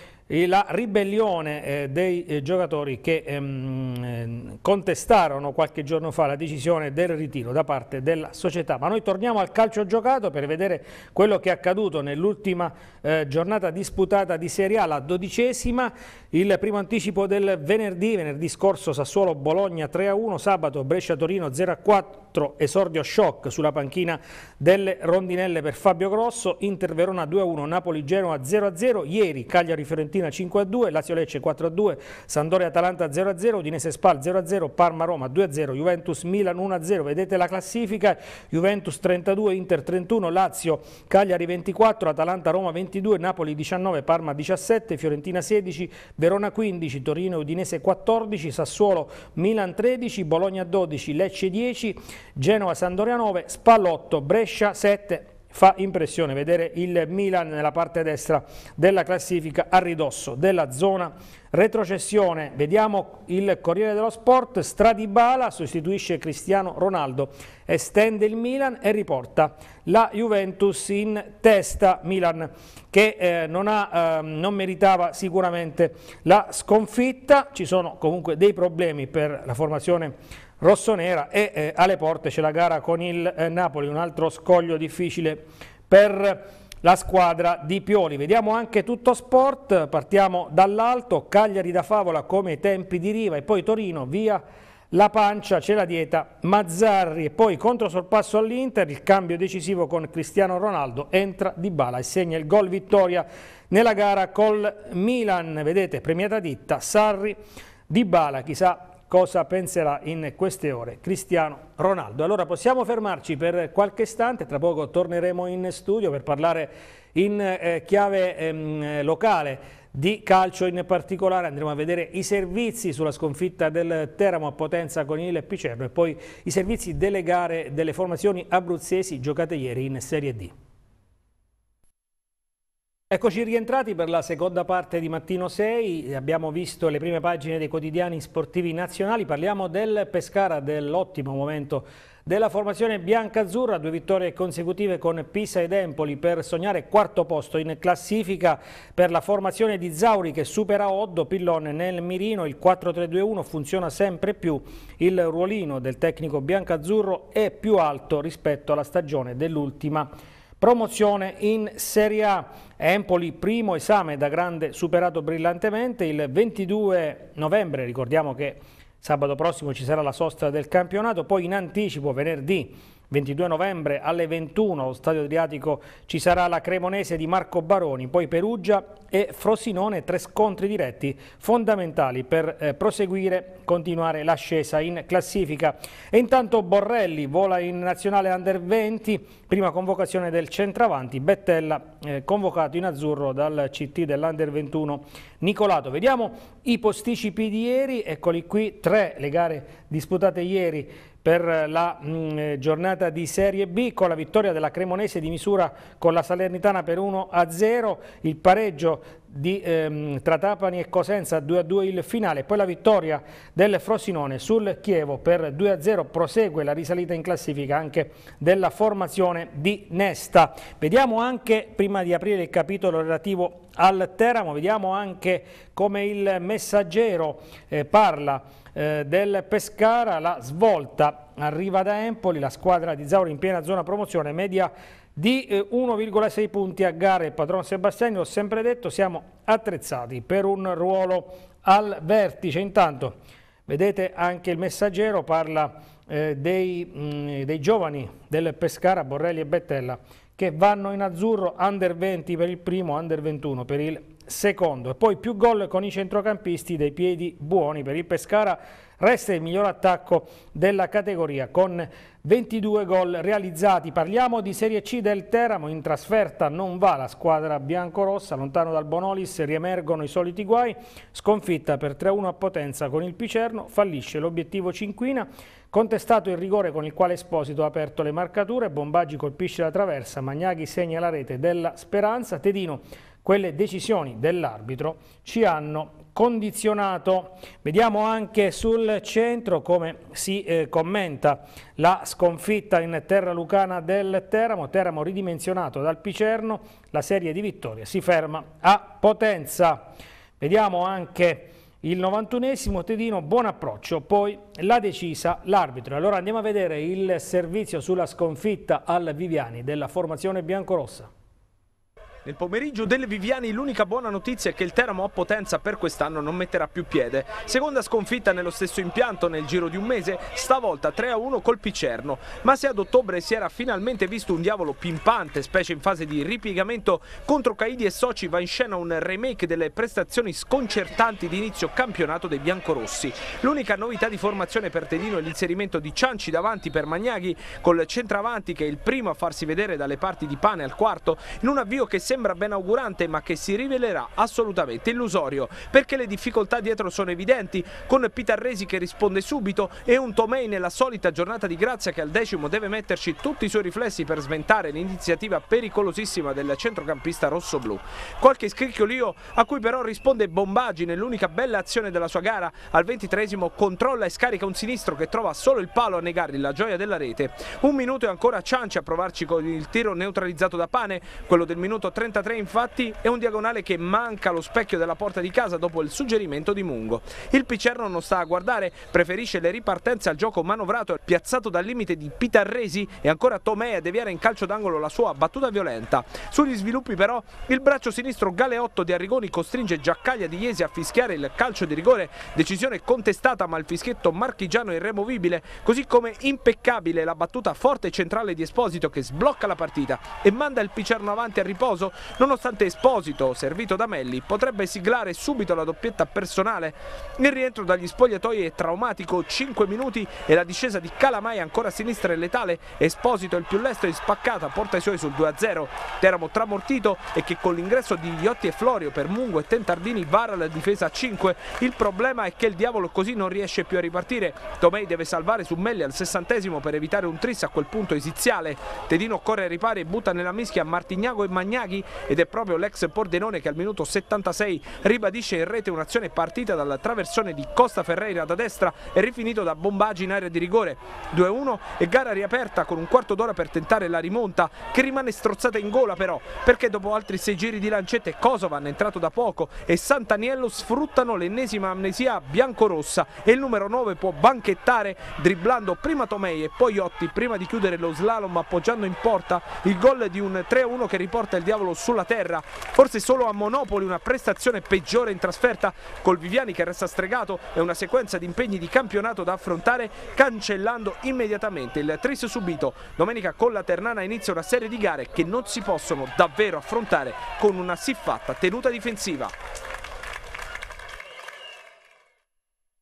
la ribellione eh, dei eh, giocatori che ehm, eh, contestarono qualche giorno fa la decisione del ritiro da parte della società. Ma noi torniamo al calcio giocato per vedere quello che è accaduto nell'ultima eh, giornata disputata di Serie A, la dodicesima, il primo anticipo del venerdì, venerdì scorso Sassuolo-Bologna 3-1, sabato Brescia-Torino 0-4, Altro esordio shock sulla panchina delle rondinelle per Fabio Grosso, Inter Verona 2-1, Napoli Genoa 0-0, ieri Cagliari Fiorentina 5-2, Lazio Lecce 4-2, Sandoria Atalanta 0-0, Udinese Spal 0-0, Parma Roma 2-0, Juventus Milan 1-0, vedete la classifica, Juventus 32, Inter 31, Lazio Cagliari 24, Atalanta Roma 22, Napoli 19, Parma 17, Fiorentina 16, Verona 15, Torino Udinese 14, Sassuolo Milan 13, Bologna 12, Lecce 10, Genova Sandoria 9, Spallotto, Brescia 7, fa impressione vedere il Milan nella parte destra della classifica a ridosso della zona retrocessione. Vediamo il Corriere dello Sport, Stradibala sostituisce Cristiano Ronaldo, estende il Milan e riporta la Juventus in testa, Milan che eh, non, ha, eh, non meritava sicuramente la sconfitta, ci sono comunque dei problemi per la formazione rossonera e eh, alle porte c'è la gara con il eh, Napoli, un altro scoglio difficile per la squadra di Pioli. Vediamo anche tutto sport, partiamo dall'alto, Cagliari da Favola come i tempi di Riva e poi Torino via la pancia, c'è la dieta Mazzarri e poi controsorpasso all'Inter, il cambio decisivo con Cristiano Ronaldo, entra Di Bala e segna il gol vittoria nella gara col Milan, vedete premiata ditta Sarri Di Bala, chissà cosa penserà in queste ore Cristiano Ronaldo. Allora possiamo fermarci per qualche istante, tra poco torneremo in studio per parlare in eh, chiave ehm, locale di calcio in particolare andremo a vedere i servizi sulla sconfitta del Teramo a Potenza con il Picerno e poi i servizi delle gare delle formazioni abruzzesi giocate ieri in Serie D. Eccoci rientrati per la seconda parte di Mattino 6, abbiamo visto le prime pagine dei quotidiani sportivi nazionali, parliamo del Pescara, dell'ottimo momento della formazione bianca-azzurra, due vittorie consecutive con Pisa ed Empoli per sognare quarto posto in classifica per la formazione di Zauri che supera Oddo, Pillone nel mirino, il 4-3-2-1 funziona sempre più, il ruolino del tecnico bianca-azzurro è più alto rispetto alla stagione dell'ultima Promozione in Serie A. Empoli primo esame da grande superato brillantemente il 22 novembre, ricordiamo che sabato prossimo ci sarà la sosta del campionato, poi in anticipo venerdì 22 novembre alle 21 allo Stadio Adriatico ci sarà la Cremonese di Marco Baroni, poi Perugia e Frosinone, tre scontri diretti fondamentali per eh, proseguire, continuare l'ascesa in classifica. E intanto Borrelli vola in nazionale under 20, prima convocazione del centravanti, Bettella eh, convocato in azzurro dal CT dell'under 21 Nicolato. Vediamo i posticipi di ieri, eccoli qui, tre le gare disputate ieri per la mh, mm, eh, giornata di Serie B con la vittoria della Cremonese di misura con la Salernitana per 1-0, il pareggio di, ehm, tra Tapani e Cosenza 2-2 il finale, poi la vittoria del Frosinone sul Chievo per 2-0 prosegue la risalita in classifica anche della formazione di Nesta. Vediamo anche, prima di aprire il capitolo relativo al Teramo, vediamo anche come il messaggero eh, parla eh, del Pescara, la svolta arriva da Empoli, la squadra di Zauri in piena zona promozione, media di 1,6 eh, punti a gara. Il padrone Sebastiani, ho sempre detto, siamo attrezzati per un ruolo al vertice. Intanto vedete anche il messaggero parla eh, dei, mh, mm, dei, giovani del Pescara, Borrelli e Bettella che vanno in azzurro under 20 per il primo, under 21 per il secondo e poi più gol con i centrocampisti dei piedi buoni per il Pescara resta il miglior attacco della categoria con 22 gol realizzati. Parliamo di Serie C del Teramo, in trasferta non va la squadra biancorossa, lontano dal Bonolis riemergono i soliti guai, sconfitta per 3-1 a Potenza con il Picerno, fallisce l'obiettivo Cinquina, contestato il rigore con il quale Esposito ha aperto le marcature, Bombaggi colpisce la traversa, Magnaghi segna la rete della Speranza, Tedino quelle decisioni dell'arbitro ci hanno condizionato. Vediamo anche sul centro come si eh, commenta la sconfitta in terra lucana del Teramo, Teramo ridimensionato dal Picerno, la serie di vittorie si ferma a Potenza. Vediamo anche il 91esimo, Tedino buon approccio, poi la decisa l'arbitro. Allora andiamo a vedere il servizio sulla sconfitta al Viviani della formazione biancorossa. Nel pomeriggio delle Viviani l'unica buona notizia è che il Teramo a Potenza per quest'anno non metterà più piede. Seconda sconfitta nello stesso impianto nel giro di un mese, stavolta 3-1 col Picerno. Ma se ad ottobre si era finalmente visto un diavolo pimpante, specie in fase di ripiegamento, contro Caidi e Soci va in scena un remake delle prestazioni sconcertanti di inizio campionato dei biancorossi. L'unica novità di formazione per Tedino è l'inserimento di Cianci davanti per Magnaghi, col centravanti che è il primo a farsi vedere dalle parti di Pane al quarto, in un avvio che sembra sembra ben augurante ma che si rivelerà assolutamente illusorio perché le difficoltà dietro sono evidenti con Pitarresi che risponde subito e un Tomei nella solita giornata di grazia che al decimo deve metterci tutti i suoi riflessi per sventare l'iniziativa pericolosissima del centrocampista rossoblù. Qualche scricchiolio a cui però risponde Bombagi nell'unica bella azione della sua gara al ventitresimo controlla e scarica un sinistro che trova solo il palo a negargli la gioia della rete. Un minuto e ancora Cianci a provarci con il tiro neutralizzato da Pane, quello del minuto 30 33 infatti è un diagonale che manca lo specchio della porta di casa dopo il suggerimento di Mungo. Il Picerno non sta a guardare, preferisce le ripartenze al gioco manovrato piazzato dal limite di Pitarresi e ancora Tomei a deviare in calcio d'angolo la sua battuta violenta. Sugli sviluppi però il braccio sinistro galeotto di Arrigoni costringe Giaccaglia di Iesi a fischiare il calcio di rigore, decisione contestata ma il fischietto marchigiano irremovibile, così come impeccabile la battuta forte centrale di Esposito che sblocca la partita e manda il Picerno avanti al riposo caso, nonostante Esposito, servito da Melli, potrebbe siglare subito la doppietta personale. Il rientro dagli spogliatoi è traumatico, 5 minuti e la discesa di Calamai ancora a sinistra è letale, Esposito il più lesto e spaccata porta i suoi sul 2-0. Teramo tramortito e che con l'ingresso di Iotti e Florio per Mungo e Tentardini vara la difesa a 5. Il problema è che il diavolo così non riesce più a ripartire. Tomei deve salvare su Melli al sessantesimo per evitare un tris a quel punto esiziale. Tedino corre ai ripari e butta nella mischia Martignago e Magnaghi Draghi ed è proprio l'ex Pordenone che al minuto 76 ribadisce in rete un'azione partita dal traversone di Costa Ferreira da destra e rifinito da bombaggi in area di rigore. 2-1 e gara riaperta con un quarto d'ora per tentare la rimonta che rimane strozzata in gola però perché dopo altri sei giri di lancette Kosovan entrato da poco e Santaniello sfruttano l'ennesima amnesia biancorossa e il numero 9 può banchettare dribblando prima Tomei e poi Otti prima di chiudere lo slalom appoggiando in porta il gol di un 3-1 che riporta il diavolo titolo sulla terra. Forse solo a Monopoli una prestazione peggiore in trasferta col Viviani che resta stregato e una sequenza di impegni di campionato da affrontare cancellando immediatamente il tris subito. Domenica con la Ternana inizia una serie di gare che non si possono davvero affrontare con una siffatta tenuta difensiva.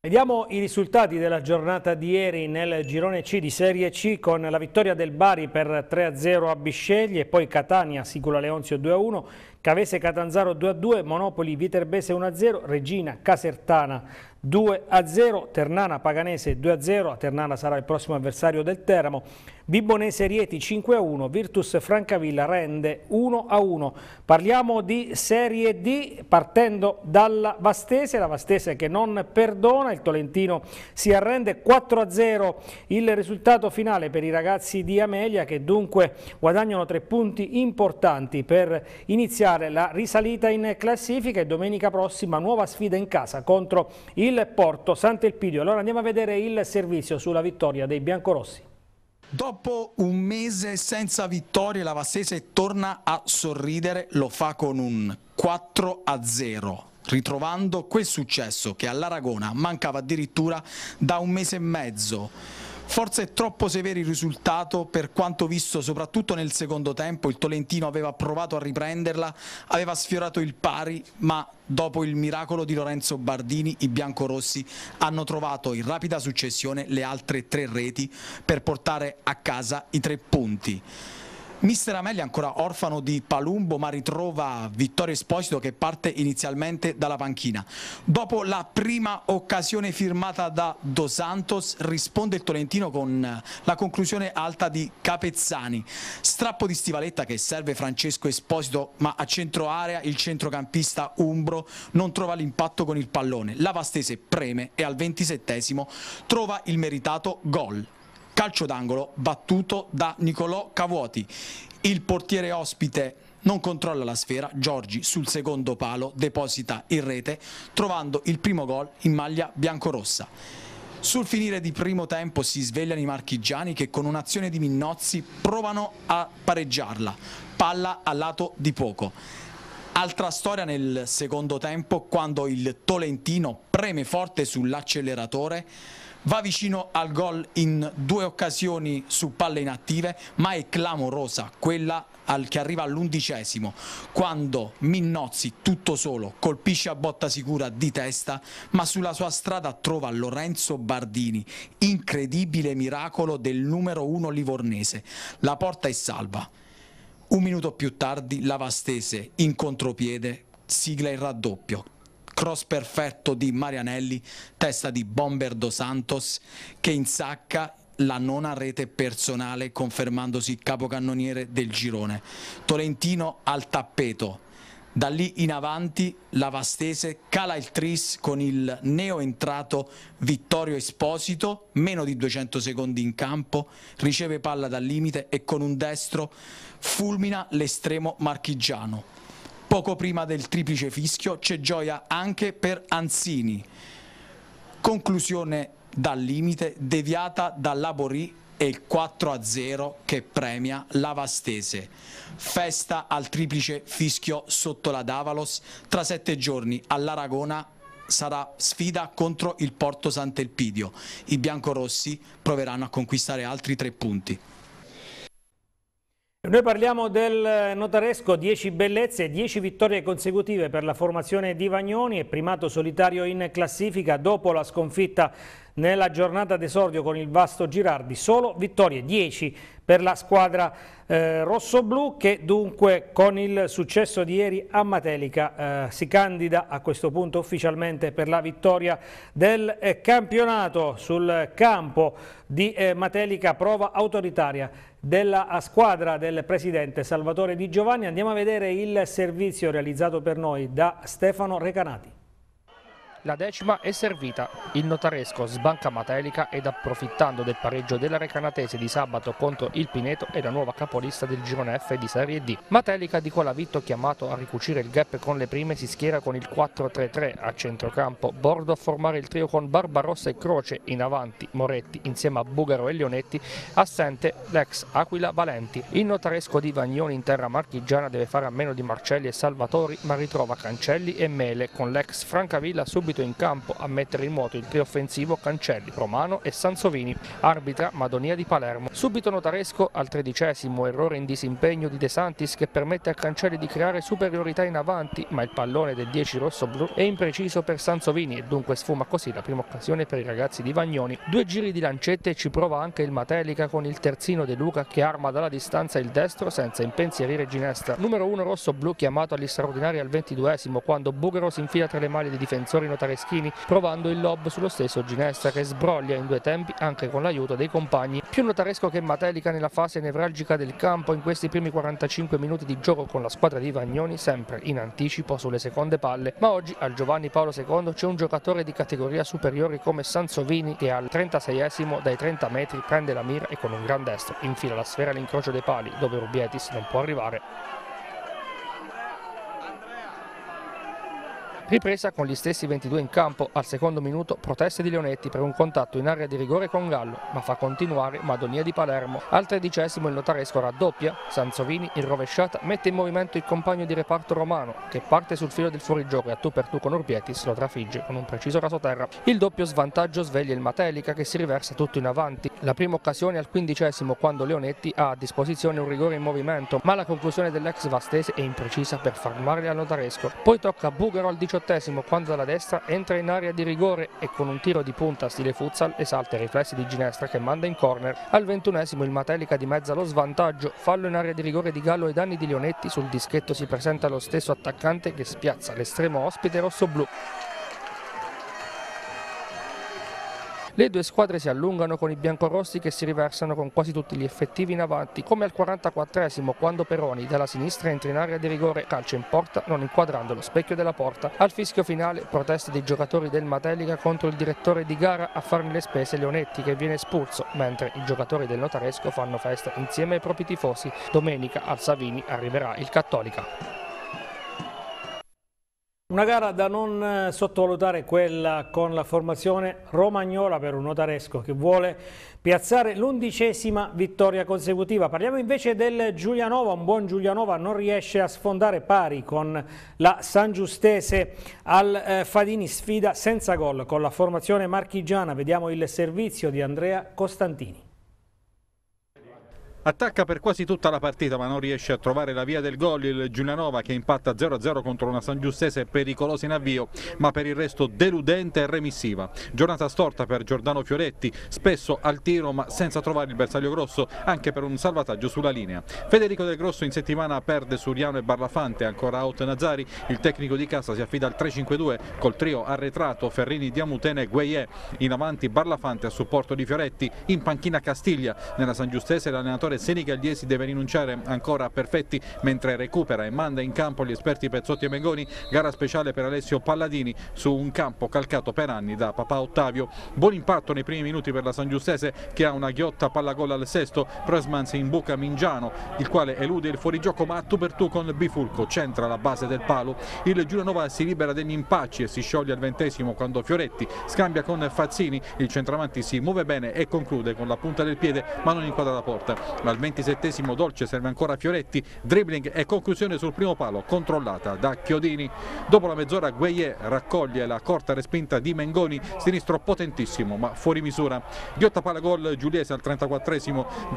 Vediamo i risultati della giornata di ieri nel girone C di Serie C con la vittoria del Bari per 3-0 a Bisceglie e poi Catania, Sicula Leonzio 2-1, Cavese Catanzaro 2-2, a Monopoli Viterbese 1-0, a Regina Casertana 2-0, a Ternana Paganese 2-0, a Ternana sarà il prossimo avversario del Teramo, Bibonese Rieti 5-1, a Virtus Francavilla rende 1-1. a Parliamo di Serie D partendo dalla Vastese, la Vastese che non perdona, il Tolentino si arrende 4-0 a il risultato finale per i ragazzi di Amelia che dunque guadagnano tre punti importanti per iniziare completare la risalita in classifica e domenica prossima nuova sfida in casa contro il Porto Sant'Elpidio. Allora andiamo a vedere il servizio sulla vittoria dei biancorossi. Dopo un mese senza vittorie la Vassese torna a sorridere, lo fa con un 4 a 0 ritrovando quel successo che all'Aragona mancava addirittura da un mese e mezzo. Forse è troppo severo il risultato per quanto visto soprattutto nel secondo tempo, il Tolentino aveva provato a riprenderla, aveva sfiorato il pari, ma dopo il miracolo di Lorenzo Bardini i biancorossi hanno trovato in rapida successione le altre tre reti per portare a casa i tre punti. Mister Amelia ancora orfano di Palumbo ma ritrova Vittorio Esposito che parte inizialmente dalla panchina. Dopo la prima occasione firmata da Dos Santos risponde il Tolentino con eh, la conclusione alta di Capezzani. Strappo di stivaletta che serve Francesco Esposito ma a centro area il centrocampista Umbro non trova l'impatto con il pallone. La Vastese preme e al ventisettesimo trova il meritato gol calcio d'angolo battuto da Nicolò Cavuoti. Il portiere ospite non controlla la sfera, Giorgi sul secondo palo deposita in rete trovando il primo gol in maglia biancorossa. Sul finire di primo tempo si svegliano i marchigiani che con un'azione di Minnozzi provano a pareggiarla, palla a lato di poco. Altra storia nel secondo tempo quando il Tolentino preme forte sull'acceleratore va vicino al gol in due occasioni su palle inattive, ma è clamorosa quella che arriva all'undicesimo, quando Minnozzi tutto solo colpisce a botta sicura di testa, ma sulla sua strada trova Lorenzo Bardini, incredibile miracolo del numero uno livornese. La porta è salva. Un minuto più tardi Lavastese in contropiede sigla il raddoppio, cross perfetto di Marianelli, testa di Bomber Dos Santos che insacca la nona rete personale confermandosi capocannoniere del girone. Tolentino al tappeto. Da lì in avanti la Vastese cala il tris con il neo entrato Vittorio Esposito, meno di 200 secondi in campo, riceve palla dal limite e con un destro fulmina l'estremo marchigiano Poco prima del triplice fischio c'è gioia anche per Anzini. Conclusione dal limite, deviata da Laborì e il 4-0 che premia la Vastese. Festa al triplice fischio sotto la Davalos. Tra sette giorni all'Aragona sarà sfida contro il Porto Sant'Elpidio. I biancorossi proveranno a conquistare altri tre punti. Noi parliamo del notaresco, 10 bellezze e 10 vittorie consecutive per la formazione di Vagnoni e primato solitario in classifica dopo la sconfitta nella giornata d'esordio con il Vasto Girardi, solo vittorie 10 per la squadra eh, rossoblu che dunque con il successo di ieri a Matelica eh, si candida a questo punto ufficialmente per la vittoria del eh, campionato sul campo di eh, Matelica prova autoritaria della squadra del presidente Salvatore Di Giovanni. Andiamo a vedere il servizio realizzato per noi da Stefano Recanati. La decima è servita. Il notaresco sbanca Matelica ed approfittando del pareggio della Recanatese di sabato contro il Pineto è la nuova capolista del girone F di Serie D. Matelica di Colavitto chiamato a ricucire il gap con le prime si schiera con il 4-3-3 a centrocampo. Bordo a formare il trio con Barbarossa e Croce in avanti Moretti insieme a Bugaro e Leonetti assente l'ex Aquila Valenti. Il notaresco di Vagnoni in terra marchigiana deve fare a meno di Marcelli e Salvatori ma ritrova Cancelli e Mele con l'ex Francavilla subito subito in campo a mettere in moto il trio offensivo Cancelli, Romano e Sansovini, arbitra Madonia di Palermo. Subito notaresco al tredicesimo, errore in disimpegno di De Santis che permette a Cancelli di creare superiorità in avanti, ma il pallone del 10 rosso-blu è impreciso per Sansovini e dunque sfuma così la prima occasione per i ragazzi di Vagnoni. Due giri di lancette ci prova anche il Matelica con il terzino De Luca che arma dalla distanza il destro senza impensierire Ginestra. Numero 1 rosso-blu chiamato agli straordinari al 22 quando Bugaro si infila tra le mani dei difensori notareschi Franceschini provando il lob sullo stesso Ginestra che sbroglia in due tempi anche con l'aiuto dei compagni. Più notaresco che Matelica nella fase nevralgica del campo in questi primi 45 minuti di gioco con la squadra di Vagnoni sempre in anticipo sulle seconde palle, ma oggi al Giovanni Paolo II c'è un giocatore di categoria superiore come Sansovini che al 36esimo dai 30 metri prende la mira e con un gran destro infila la sfera all'incrocio dei pali dove Rubietis non può arrivare Ripresa con gli stessi 22 in campo, al secondo minuto proteste di Leonetti per un contatto in area di rigore con Gallo, ma fa continuare Madonia di Palermo. Al tredicesimo il notaresco raddoppia, Sanzovini in rovesciata mette in movimento il compagno di reparto romano che parte sul filo del fuorigioco e a tu per tu con Urpietis lo trafigge con un preciso raso terra. Il doppio svantaggio sveglia il Matelica che si riversa tutto in avanti. La prima occasione al quindicesimo quando Leonetti ha a disposizione un rigore in movimento, ma la conclusione dell'ex Vastese è imprecisa per fermare al notaresco. Poi tocca a Bugaro al diciottesimo diciottesimo quando dalla destra entra in area di rigore e con un tiro di punta stile futsal esalta i riflessi di Ginestra che manda in corner. Al ventunesimo il Matelica di mezza lo svantaggio, fallo in area di rigore di Gallo ai danni di Leonetti, sul dischetto si presenta lo stesso attaccante che spiazza l'estremo ospite rosso-blu. Le due squadre si allungano con i biancorossi che si riversano con quasi tutti gli effettivi in avanti, come al 44esimo quando Peroni dalla sinistra entra in area di rigore calcio in porta non inquadrando lo specchio della porta. Al fischio finale proteste dei giocatori del Matelica contro il direttore di gara a farne le spese Leonetti che viene espulso, mentre i giocatori del Notaresco fanno festa insieme ai propri tifosi. Domenica al Savini arriverà il Cattolica. Una gara da non eh, sottovalutare quella con la formazione romagnola per un notaresco che vuole piazzare l'undicesima vittoria consecutiva. Parliamo invece del Giulianova, un buon Giulianova non riesce a sfondare pari con la San Giustese al eh, Fadini, sfida senza gol con la formazione marchigiana. Vediamo il servizio di Andrea Costantini. Attacca per quasi tutta la partita ma non riesce a trovare la via del gol il Giulianova che impatta 0-0 contro una San Giustese pericolosa in avvio ma per il resto deludente e remissiva. Giornata storta per Giordano Fioretti, spesso al tiro ma senza trovare il bersaglio grosso anche per un salvataggio sulla linea. Federico Del Grosso in settimana perde Suriano e Barlafante, ancora out Nazari, il tecnico di casa si affida al 3-5-2 col trio arretrato Ferrini, Diamutene e Gueye, in avanti Barlafante a supporto di Fioretti, in panchina Castiglia, nella San Giustese l'allenatore quale senigaliesi deve rinunciare ancora a perfetti mentre recupera e manda in campo gli esperti Pezzotti e Mengoni, gara speciale per Alessio Palladini su un campo calcato per anni da papà Ottavio. Buon impatto nei primi minuti per la San Giustese che ha una ghiotta palla gol al sesto, Prosmans si buca Mingiano, il quale elude il fuorigioco ma a tu per tu con Bifulco, centra la base del palo. Il Giulianova si libera degli impacci e si scioglie al ventesimo quando Fioretti scambia con Fazzini, il centravanti si muove bene e conclude con la punta del piede ma non inquadra la porta ma al 27 Dolce serve ancora Fioretti, dribbling e conclusione sul primo palo controllata da Chiodini. Dopo la mezz'ora Gueye raccoglie la corta respinta di Mengoni, sinistro potentissimo ma fuori misura. Ghiotta pala gol Giuliese al 34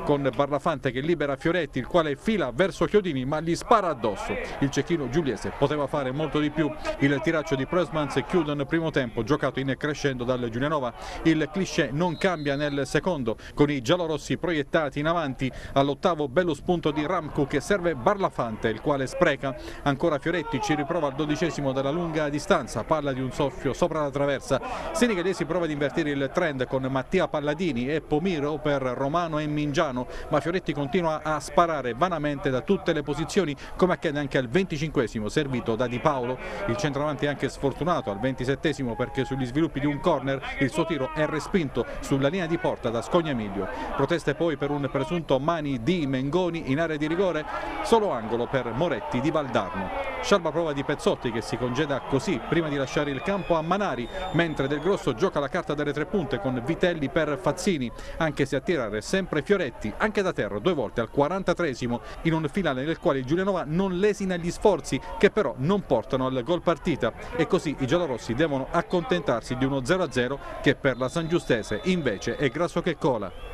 con Barlafante che libera Fioretti il quale fila verso Chiodini ma gli spara addosso. Il cecchino Giuliese poteva fare molto di più. Il tiraccio di Prosmans chiude un primo tempo giocato in crescendo dal Giulianova. Il cliché non cambia nel secondo con i giallorossi proiettati in avanti All'ottavo bello spunto di Ramco che serve Barlafante, il quale spreca. Ancora Fioretti ci riprova al dodicesimo dalla lunga distanza, palla di un soffio sopra la traversa. Senegalesi prova ad invertire il trend con Mattia Palladini e Pomiro per Romano e Mingiano, ma Fioretti continua a sparare vanamente da tutte le posizioni, come accade anche al venticinquesimo servito da Di Paolo. Il centravanti è anche sfortunato al ventisettesimo perché sugli sviluppi di un corner il suo tiro è respinto sulla linea di porta da Scogna Miglio. Proteste poi per un presunto mani di Mengoni in area di rigore, solo angolo per Moretti di Valdarno. Scialba prova di Pezzotti che si congeda così prima di lasciare il campo a Manari, mentre Del Grosso gioca la carta delle tre punte con Vitelli per Fazzini, anche se a tirare sempre Fioretti, anche da terra due volte al 43 in un finale nel quale Giulianova non lesina gli sforzi che però non portano al gol partita e così i giallorossi devono accontentarsi di uno 0-0 che per la San Giustese invece è grasso che cola.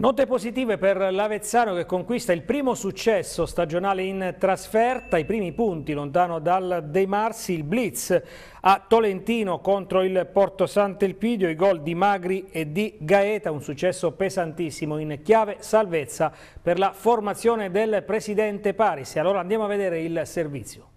Note positive per l'Avezzano che conquista il primo successo stagionale in trasferta, i primi punti lontano dal De Marsi, il blitz a Tolentino contro il Porto Sant'Elpidio, i gol di Magri e di Gaeta, un successo pesantissimo in chiave salvezza per la formazione del presidente Paris. allora andiamo a vedere il servizio.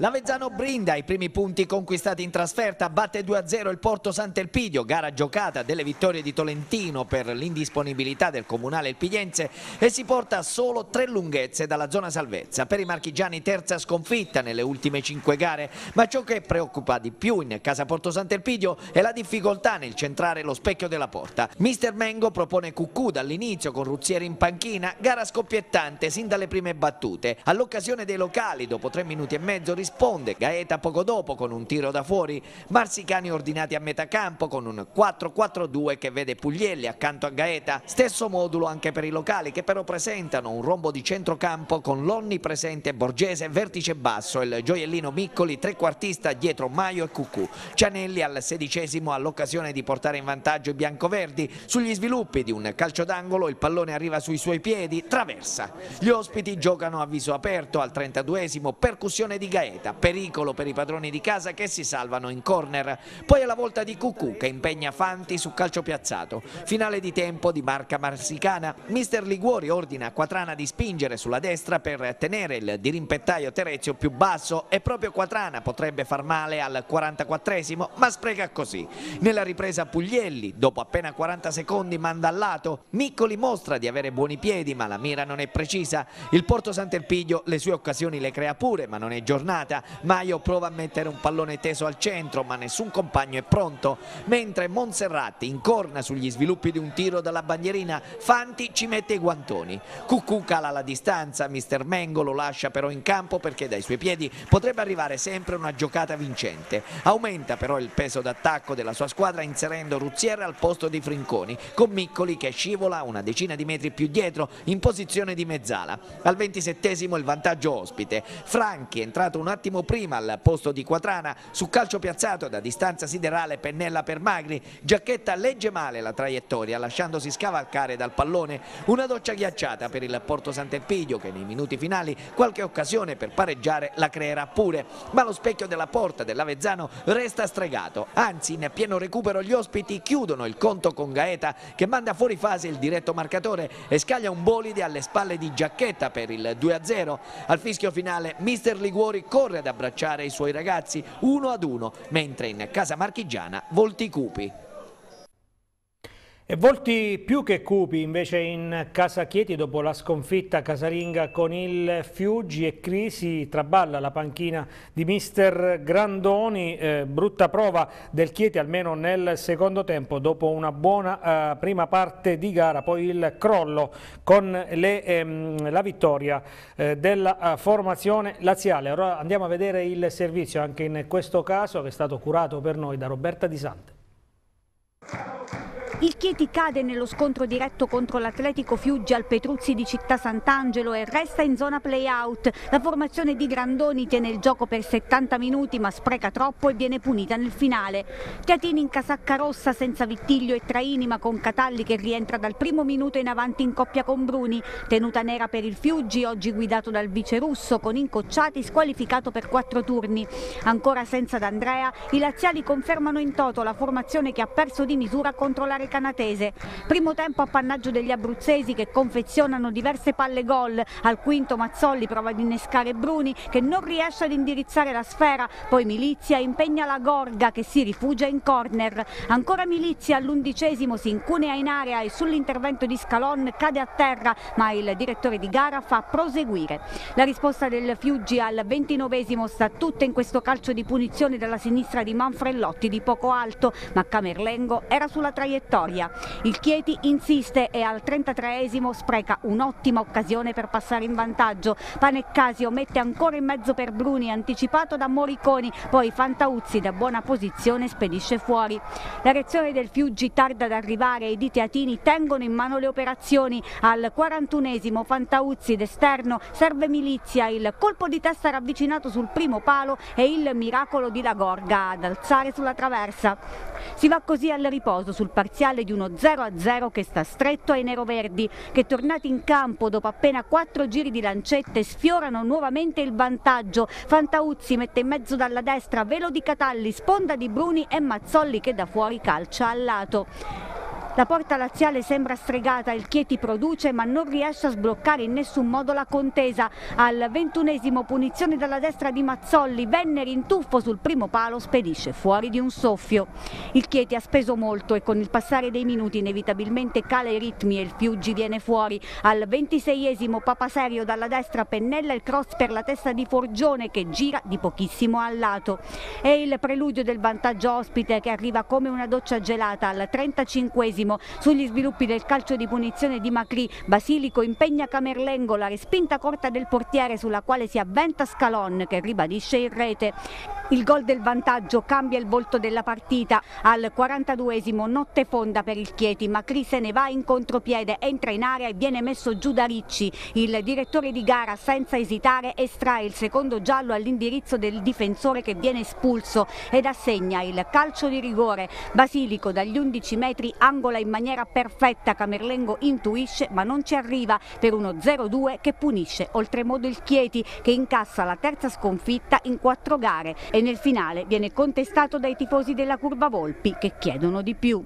L'Avezzano brinda i primi punti conquistati in trasferta, batte 2-0 il Porto Sant'Elpidio, gara giocata delle vittorie di Tolentino per l'indisponibilità del comunale Elpidiense e si porta solo tre lunghezze dalla zona salvezza. Per i marchigiani terza sconfitta nelle ultime cinque gare, ma ciò che preoccupa di più in casa Porto Sant'Elpidio è la difficoltà nel centrare lo specchio della porta. Mister Mengo propone Cucù dall'inizio con Ruzzieri in panchina, gara scoppiettante sin dalle prime battute. All'occasione dei locali, dopo tre minuti e mezzo, rispetto risponde, Gaeta poco dopo con un tiro da fuori, Marsicani ordinati a metà campo con un 4-4-2 che vede Puglielli accanto a Gaeta, stesso modulo anche per i locali che però presentano un rombo di centrocampo con l'onnipresente Borgese, vertice basso, e il gioiellino Miccoli, trequartista dietro Maio e Cucù, Cianelli al sedicesimo all'occasione di portare in vantaggio i biancoverdi, sugli sviluppi di un calcio d'angolo il pallone arriva sui suoi piedi, traversa, gli ospiti giocano a viso aperto al 32esimo, percussione di Gaeta, partita. Pericolo per i padroni di casa che si salvano in corner. Poi è la volta di Cucù che impegna Fanti su calcio piazzato. Finale di tempo di marca marsicana. Mister Liguori ordina a Quatrana di spingere sulla destra per tenere il dirimpettaio Terezio più basso e proprio Quatrana potrebbe far male al 44esimo ma spreca così. Nella ripresa Puglielli, dopo appena 40 secondi manda al lato, Miccoli mostra di avere buoni piedi ma la mira non è precisa. Il Porto Sant'Elpidio le sue occasioni le crea pure ma non è giornata giocata Maio prova a mettere un pallone teso al centro ma nessun compagno è pronto mentre Monserratti incorna sugli sviluppi di un tiro dalla bandierina Fanti ci mette i guantoni Cucù cala la distanza mister Mengo lo lascia però in campo perché dai suoi piedi potrebbe arrivare sempre una giocata vincente aumenta però il peso d'attacco della sua squadra inserendo Ruzziera al posto di Frinconi con Miccoli che scivola una decina di metri più dietro in posizione di mezzala al ventisettesimo il vantaggio ospite Franchi entrato un attimo prima al posto di Quatrana, su calcio piazzato da distanza siderale pennella per Magri, Giacchetta legge male la traiettoria lasciandosi scavalcare dal pallone, una doccia ghiacciata per il Porto Sant'Elpidio che nei minuti finali qualche occasione per pareggiare la creerà pure, ma lo specchio della porta dell'Avezzano resta stregato, anzi in pieno recupero gli ospiti chiudono il conto con Gaeta che manda fuori fase il diretto marcatore e scaglia un bolide alle spalle di Giacchetta per il 2-0, al fischio finale mister Liguori con corre ad abbracciare i suoi ragazzi uno ad uno, mentre in casa marchigiana volti cupi. E volti più che cupi invece in Casa Chieti dopo la sconfitta casalinga con il Fiuggi e Crisi traballa la panchina di mister Grandoni, eh, brutta prova del Chieti almeno nel secondo tempo dopo una buona eh, prima parte di gara, poi il crollo con le, ehm, la vittoria eh, della eh, formazione laziale. Ora andiamo a vedere il servizio anche in questo caso che è stato curato per noi da Roberta Di Sante. Il Chieti cade nello scontro diretto contro l'Atletico Fiuggi al Petruzzi di Città Sant'Angelo e resta in zona play-out. La formazione di Grandoni tiene il gioco per 70 minuti ma spreca troppo e viene punita nel finale. Teatini in casacca rossa senza Vittiglio e Traini ma con Catalli che rientra dal primo minuto in avanti in coppia con Bruni. Tenuta nera per il Fiuggi, oggi guidato dal vice russo con Incocciati squalificato per quattro turni. Ancora senza D'Andrea, i laziali confermano in toto la formazione che ha perso di misura contro la titolare canatese. Primo tempo appannaggio degli abruzzesi che confezionano diverse palle gol. Al quinto Mazzolli prova ad innescare Bruni che non riesce ad indirizzare la sfera, poi Milizia impegna la Gorga che si rifugia in corner. Ancora Milizia all'undicesimo si incunea in area e sull'intervento di Scalon cade a terra, ma il direttore di gara fa proseguire. La risposta del Fiuggi al ventinovesimo sta tutta in questo calcio di punizione dalla sinistra di Manfrellotti di poco alto, ma Camerlengo era sulla traiettoria vittoria. Il Chieti insiste e al 33esimo spreca un'ottima occasione per passare in vantaggio. Paneccasio mette ancora in mezzo per Bruni, anticipato da Moriconi, poi Fantauzzi da buona posizione spedisce fuori. La reazione del Fiuggi tarda ad arrivare e i teatini tengono in mano le operazioni. Al 41esimo Fantauzzi d'esterno serve Milizia, il colpo di testa ravvicinato sul primo palo e il miracolo di Lagorga ad alzare sulla traversa. Si va così al riposo sul parziale parziale di uno 0-0 che sta stretto ai neroverdi, che tornati in campo dopo appena quattro giri di lancette sfiorano nuovamente il vantaggio. Fantauzzi mette in mezzo dalla destra Velo di Catalli, Sponda di Bruni e Mazzolli che da fuori calcia al lato. La porta laziale sembra stregata, il Chieti produce ma non riesce a sbloccare in nessun modo la contesa. Al ventunesimo punizione dalla destra di Mazzolli, Venneri in tuffo sul primo palo spedisce fuori di un soffio. Il Chieti ha speso molto e con il passare dei minuti inevitabilmente cala i ritmi e il Fiuggi viene fuori. Al ventiseiesimo Papaserio dalla destra pennella il cross per la testa di Forgione che gira di pochissimo al lato. È il preludio del vantaggio ospite che arriva come una doccia gelata al trentacinquesimo sugli sviluppi del calcio di punizione di Macri, Basilico impegna Camerlengo, la respinta corta del portiere sulla quale si avventa Scalon che ribadisce in rete. Il gol del vantaggio cambia il volto della partita. Al 42esimo notte fonda per il Chieti, Macri se ne va in contropiede, entra in area e viene messo giù da Ricci. Il direttore di gara senza esitare estrae il secondo giallo all'indirizzo del difensore che viene espulso ed assegna il calcio di rigore. Basilico dagli 11 metri angolo regola in maniera perfetta Camerlengo intuisce ma non ci arriva per uno 0-2 che punisce oltremodo il Chieti che incassa la terza sconfitta in quattro gare e nel finale viene contestato dai tifosi della curva Volpi che chiedono di più.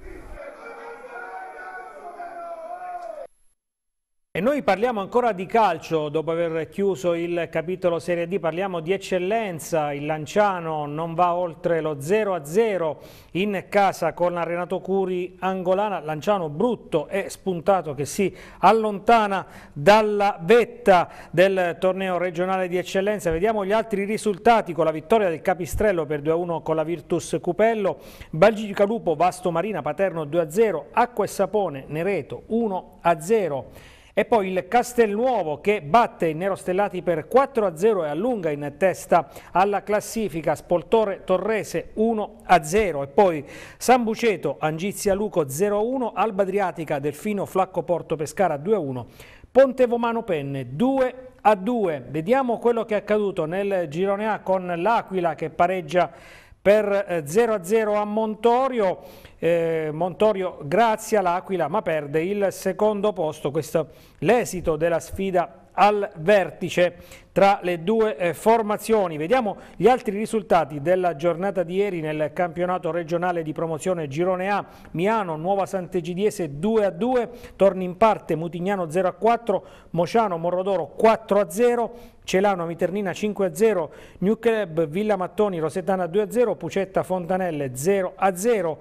E noi parliamo ancora di calcio, dopo aver chiuso il capitolo Serie D parliamo di eccellenza, il Lanciano non va oltre lo 0-0 in casa con Renato Curi Angolana, Lanciano brutto e spuntato che si allontana dalla vetta del torneo regionale di eccellenza, vediamo gli altri risultati con la vittoria del Capistrello per 2-1 con la Virtus Cupello, Balgi di Calupo, Vasto Marina, Paterno 2-0, Acqua e Sapone, Nereto 1-0. E poi il Castelnuovo che batte i Nerostellati per 4-0 e allunga in testa alla classifica. Spoltore Torrese 1-0 e poi San Buceto, Angizia Luco 0-1, Alba Adriatica, Delfino, Flacco Porto Pescara 2-1, Ponte Vomano Penne 2 a 2. Vediamo quello che è accaduto nel girone A con l'Aquila che pareggia per 0-0 eh, a Montorio, eh, Montorio grazie all'Aquila ma perde il secondo posto, questo l'esito della sfida al vertice tra le due eh, formazioni. Vediamo gli altri risultati della giornata di ieri nel campionato regionale di promozione Girone A, Miano, Nuova Sant'Egidiese 2 a 2, torni in parte Mutignano 0 a 4, Mociano, Morrodoro 4 a 0, Celano, Miternina 5 a 0, New Club, Villa Mattoni, Rosetana 2 a 0, Pucetta, Fontanelle 0 a 0,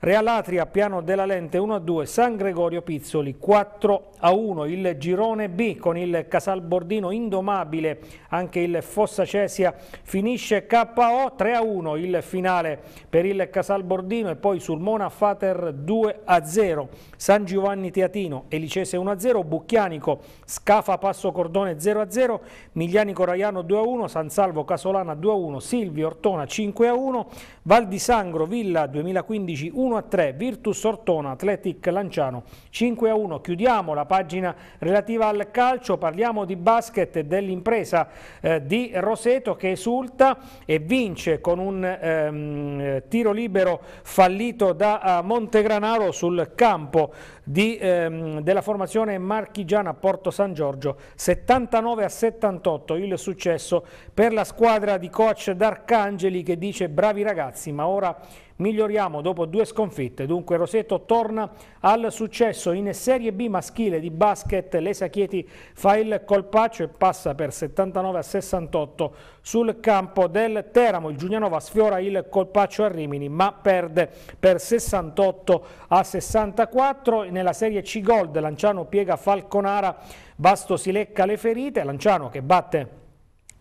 Real Atria, piano della lente 1-2, San Gregorio Pizzoli 4-1, il girone B con il Casal Bordino indomabile, anche il Fossa Cesia finisce KO 3-1, il finale per il Casal Bordino e poi sul Mona Fater 2-0, San Giovanni Teatino, Elicese 1-0, Bucchianico, Scafa Passo Cordone 0-0, Miglianico Raiano 2-1, San Salvo Casolana 2-1, Silvio Ortona 5-1, Val di Sangro Villa 2015 1 1 a 3, Virtus Ortona, Athletic Lanciano 5 a 1. Chiudiamo la pagina relativa al calcio, parliamo di basket e dell'impresa eh, di Roseto che esulta e vince con un ehm, tiro libero fallito da eh, Montegranaro sul campo di, ehm, della formazione marchigiana Porto San Giorgio, 79 a 78 il successo per la squadra di coach D'Arcangeli che dice bravi ragazzi ma ora miglioriamo dopo due sconfitte. Dunque Roseto torna al successo in Serie B maschile di basket. Lesa Chieti fa il colpaccio e passa per 79 a 68 sul campo del Teramo. Il Giulianova sfiora il colpaccio a Rimini ma perde per 68 a 64 nella Serie C Gold, Lanciano piega Falconara, Basto si lecca le ferite, Lanciano che batte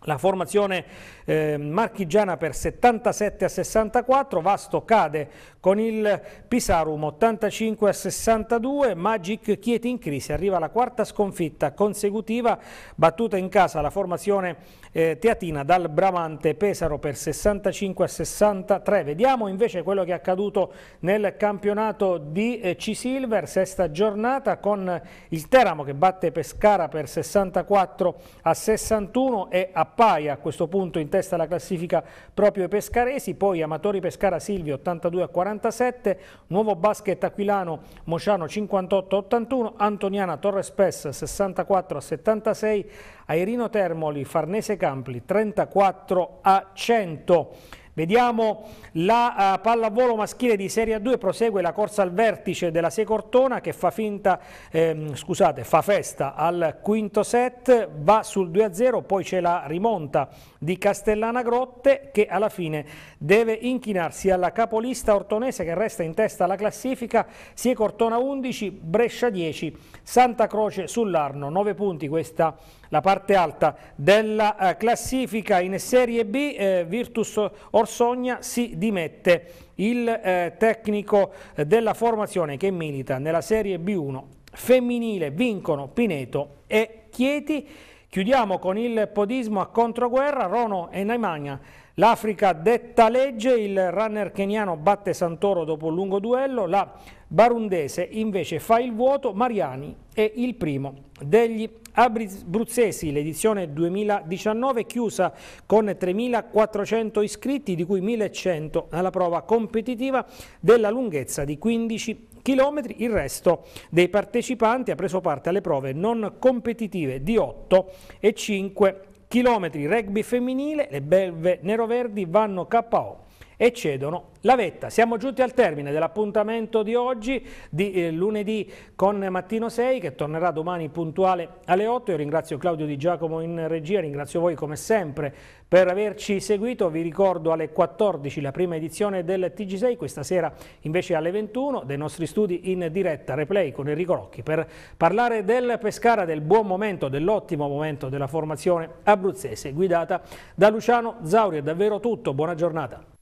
la formazione eh, marchigiana per 77 a 64, Vasto cade con il Pisarum 85 a 62, Magic Chieti in crisi, arriva la quarta sconfitta consecutiva, battuta in casa la formazione eh, teatina dal Bramante Pesaro per 65 a 63. Vediamo invece quello che è accaduto nel campionato di eh, C-Silver, sesta giornata con il Teramo che batte Pescara per 64 a 61 e appaia a questo punto in testa alla classifica proprio i pescaresi, poi Amatori Pescara Silvio 82 a 47, Nuovo Basket Aquilano Mociano 58 a 81, Antoniana Torres Pes 64 a 76, Airino Termoli Farnese Campli 34 a 100. Vediamo la uh, pallavolo maschile di Serie 2, prosegue la corsa al vertice della Secortona che fa, finta, ehm, scusate, fa festa al quinto set, va sul 2-0, poi c'è la rimonta di Castellana Grotte che alla fine deve inchinarsi alla capolista ortonese che resta in testa alla classifica, Secortona 11, Brescia 10, Santa Croce sull'Arno, 9 punti questa la parte alta della eh, classifica in Serie B, eh, Virtus Orsogna si dimette il eh, tecnico eh, della formazione che milita nella Serie B1 femminile, vincono Pineto e Chieti. Chiudiamo con il podismo a controguerra, Rono e Naimagna. L'Africa detta legge, il runner keniano batte Santoro dopo un lungo duello, la Barundese invece fa il vuoto, Mariani è il primo degli abruzzesi, l'edizione 2019 chiusa con 3.400 iscritti, di cui 1.100 alla prova competitiva della lunghezza di 15 km. Il resto dei partecipanti ha preso parte alle prove non competitive di 8 e 5 km. Rugby femminile, le belve neroverdi vanno KO e cedono la vetta. Siamo giunti al termine dell'appuntamento di oggi, di eh, lunedì con Mattino 6, che tornerà domani puntuale alle 8. Io ringrazio Claudio Di Giacomo in regia, ringrazio voi come sempre per averci seguito. Vi ricordo alle 14 la prima edizione del TG6, questa sera invece alle 21, dei nostri studi in diretta, replay con Enrico Rocchi, per parlare del Pescara, del buon momento, dell'ottimo momento della formazione abruzzese, guidata da Luciano Zauri. È davvero tutto, buona giornata.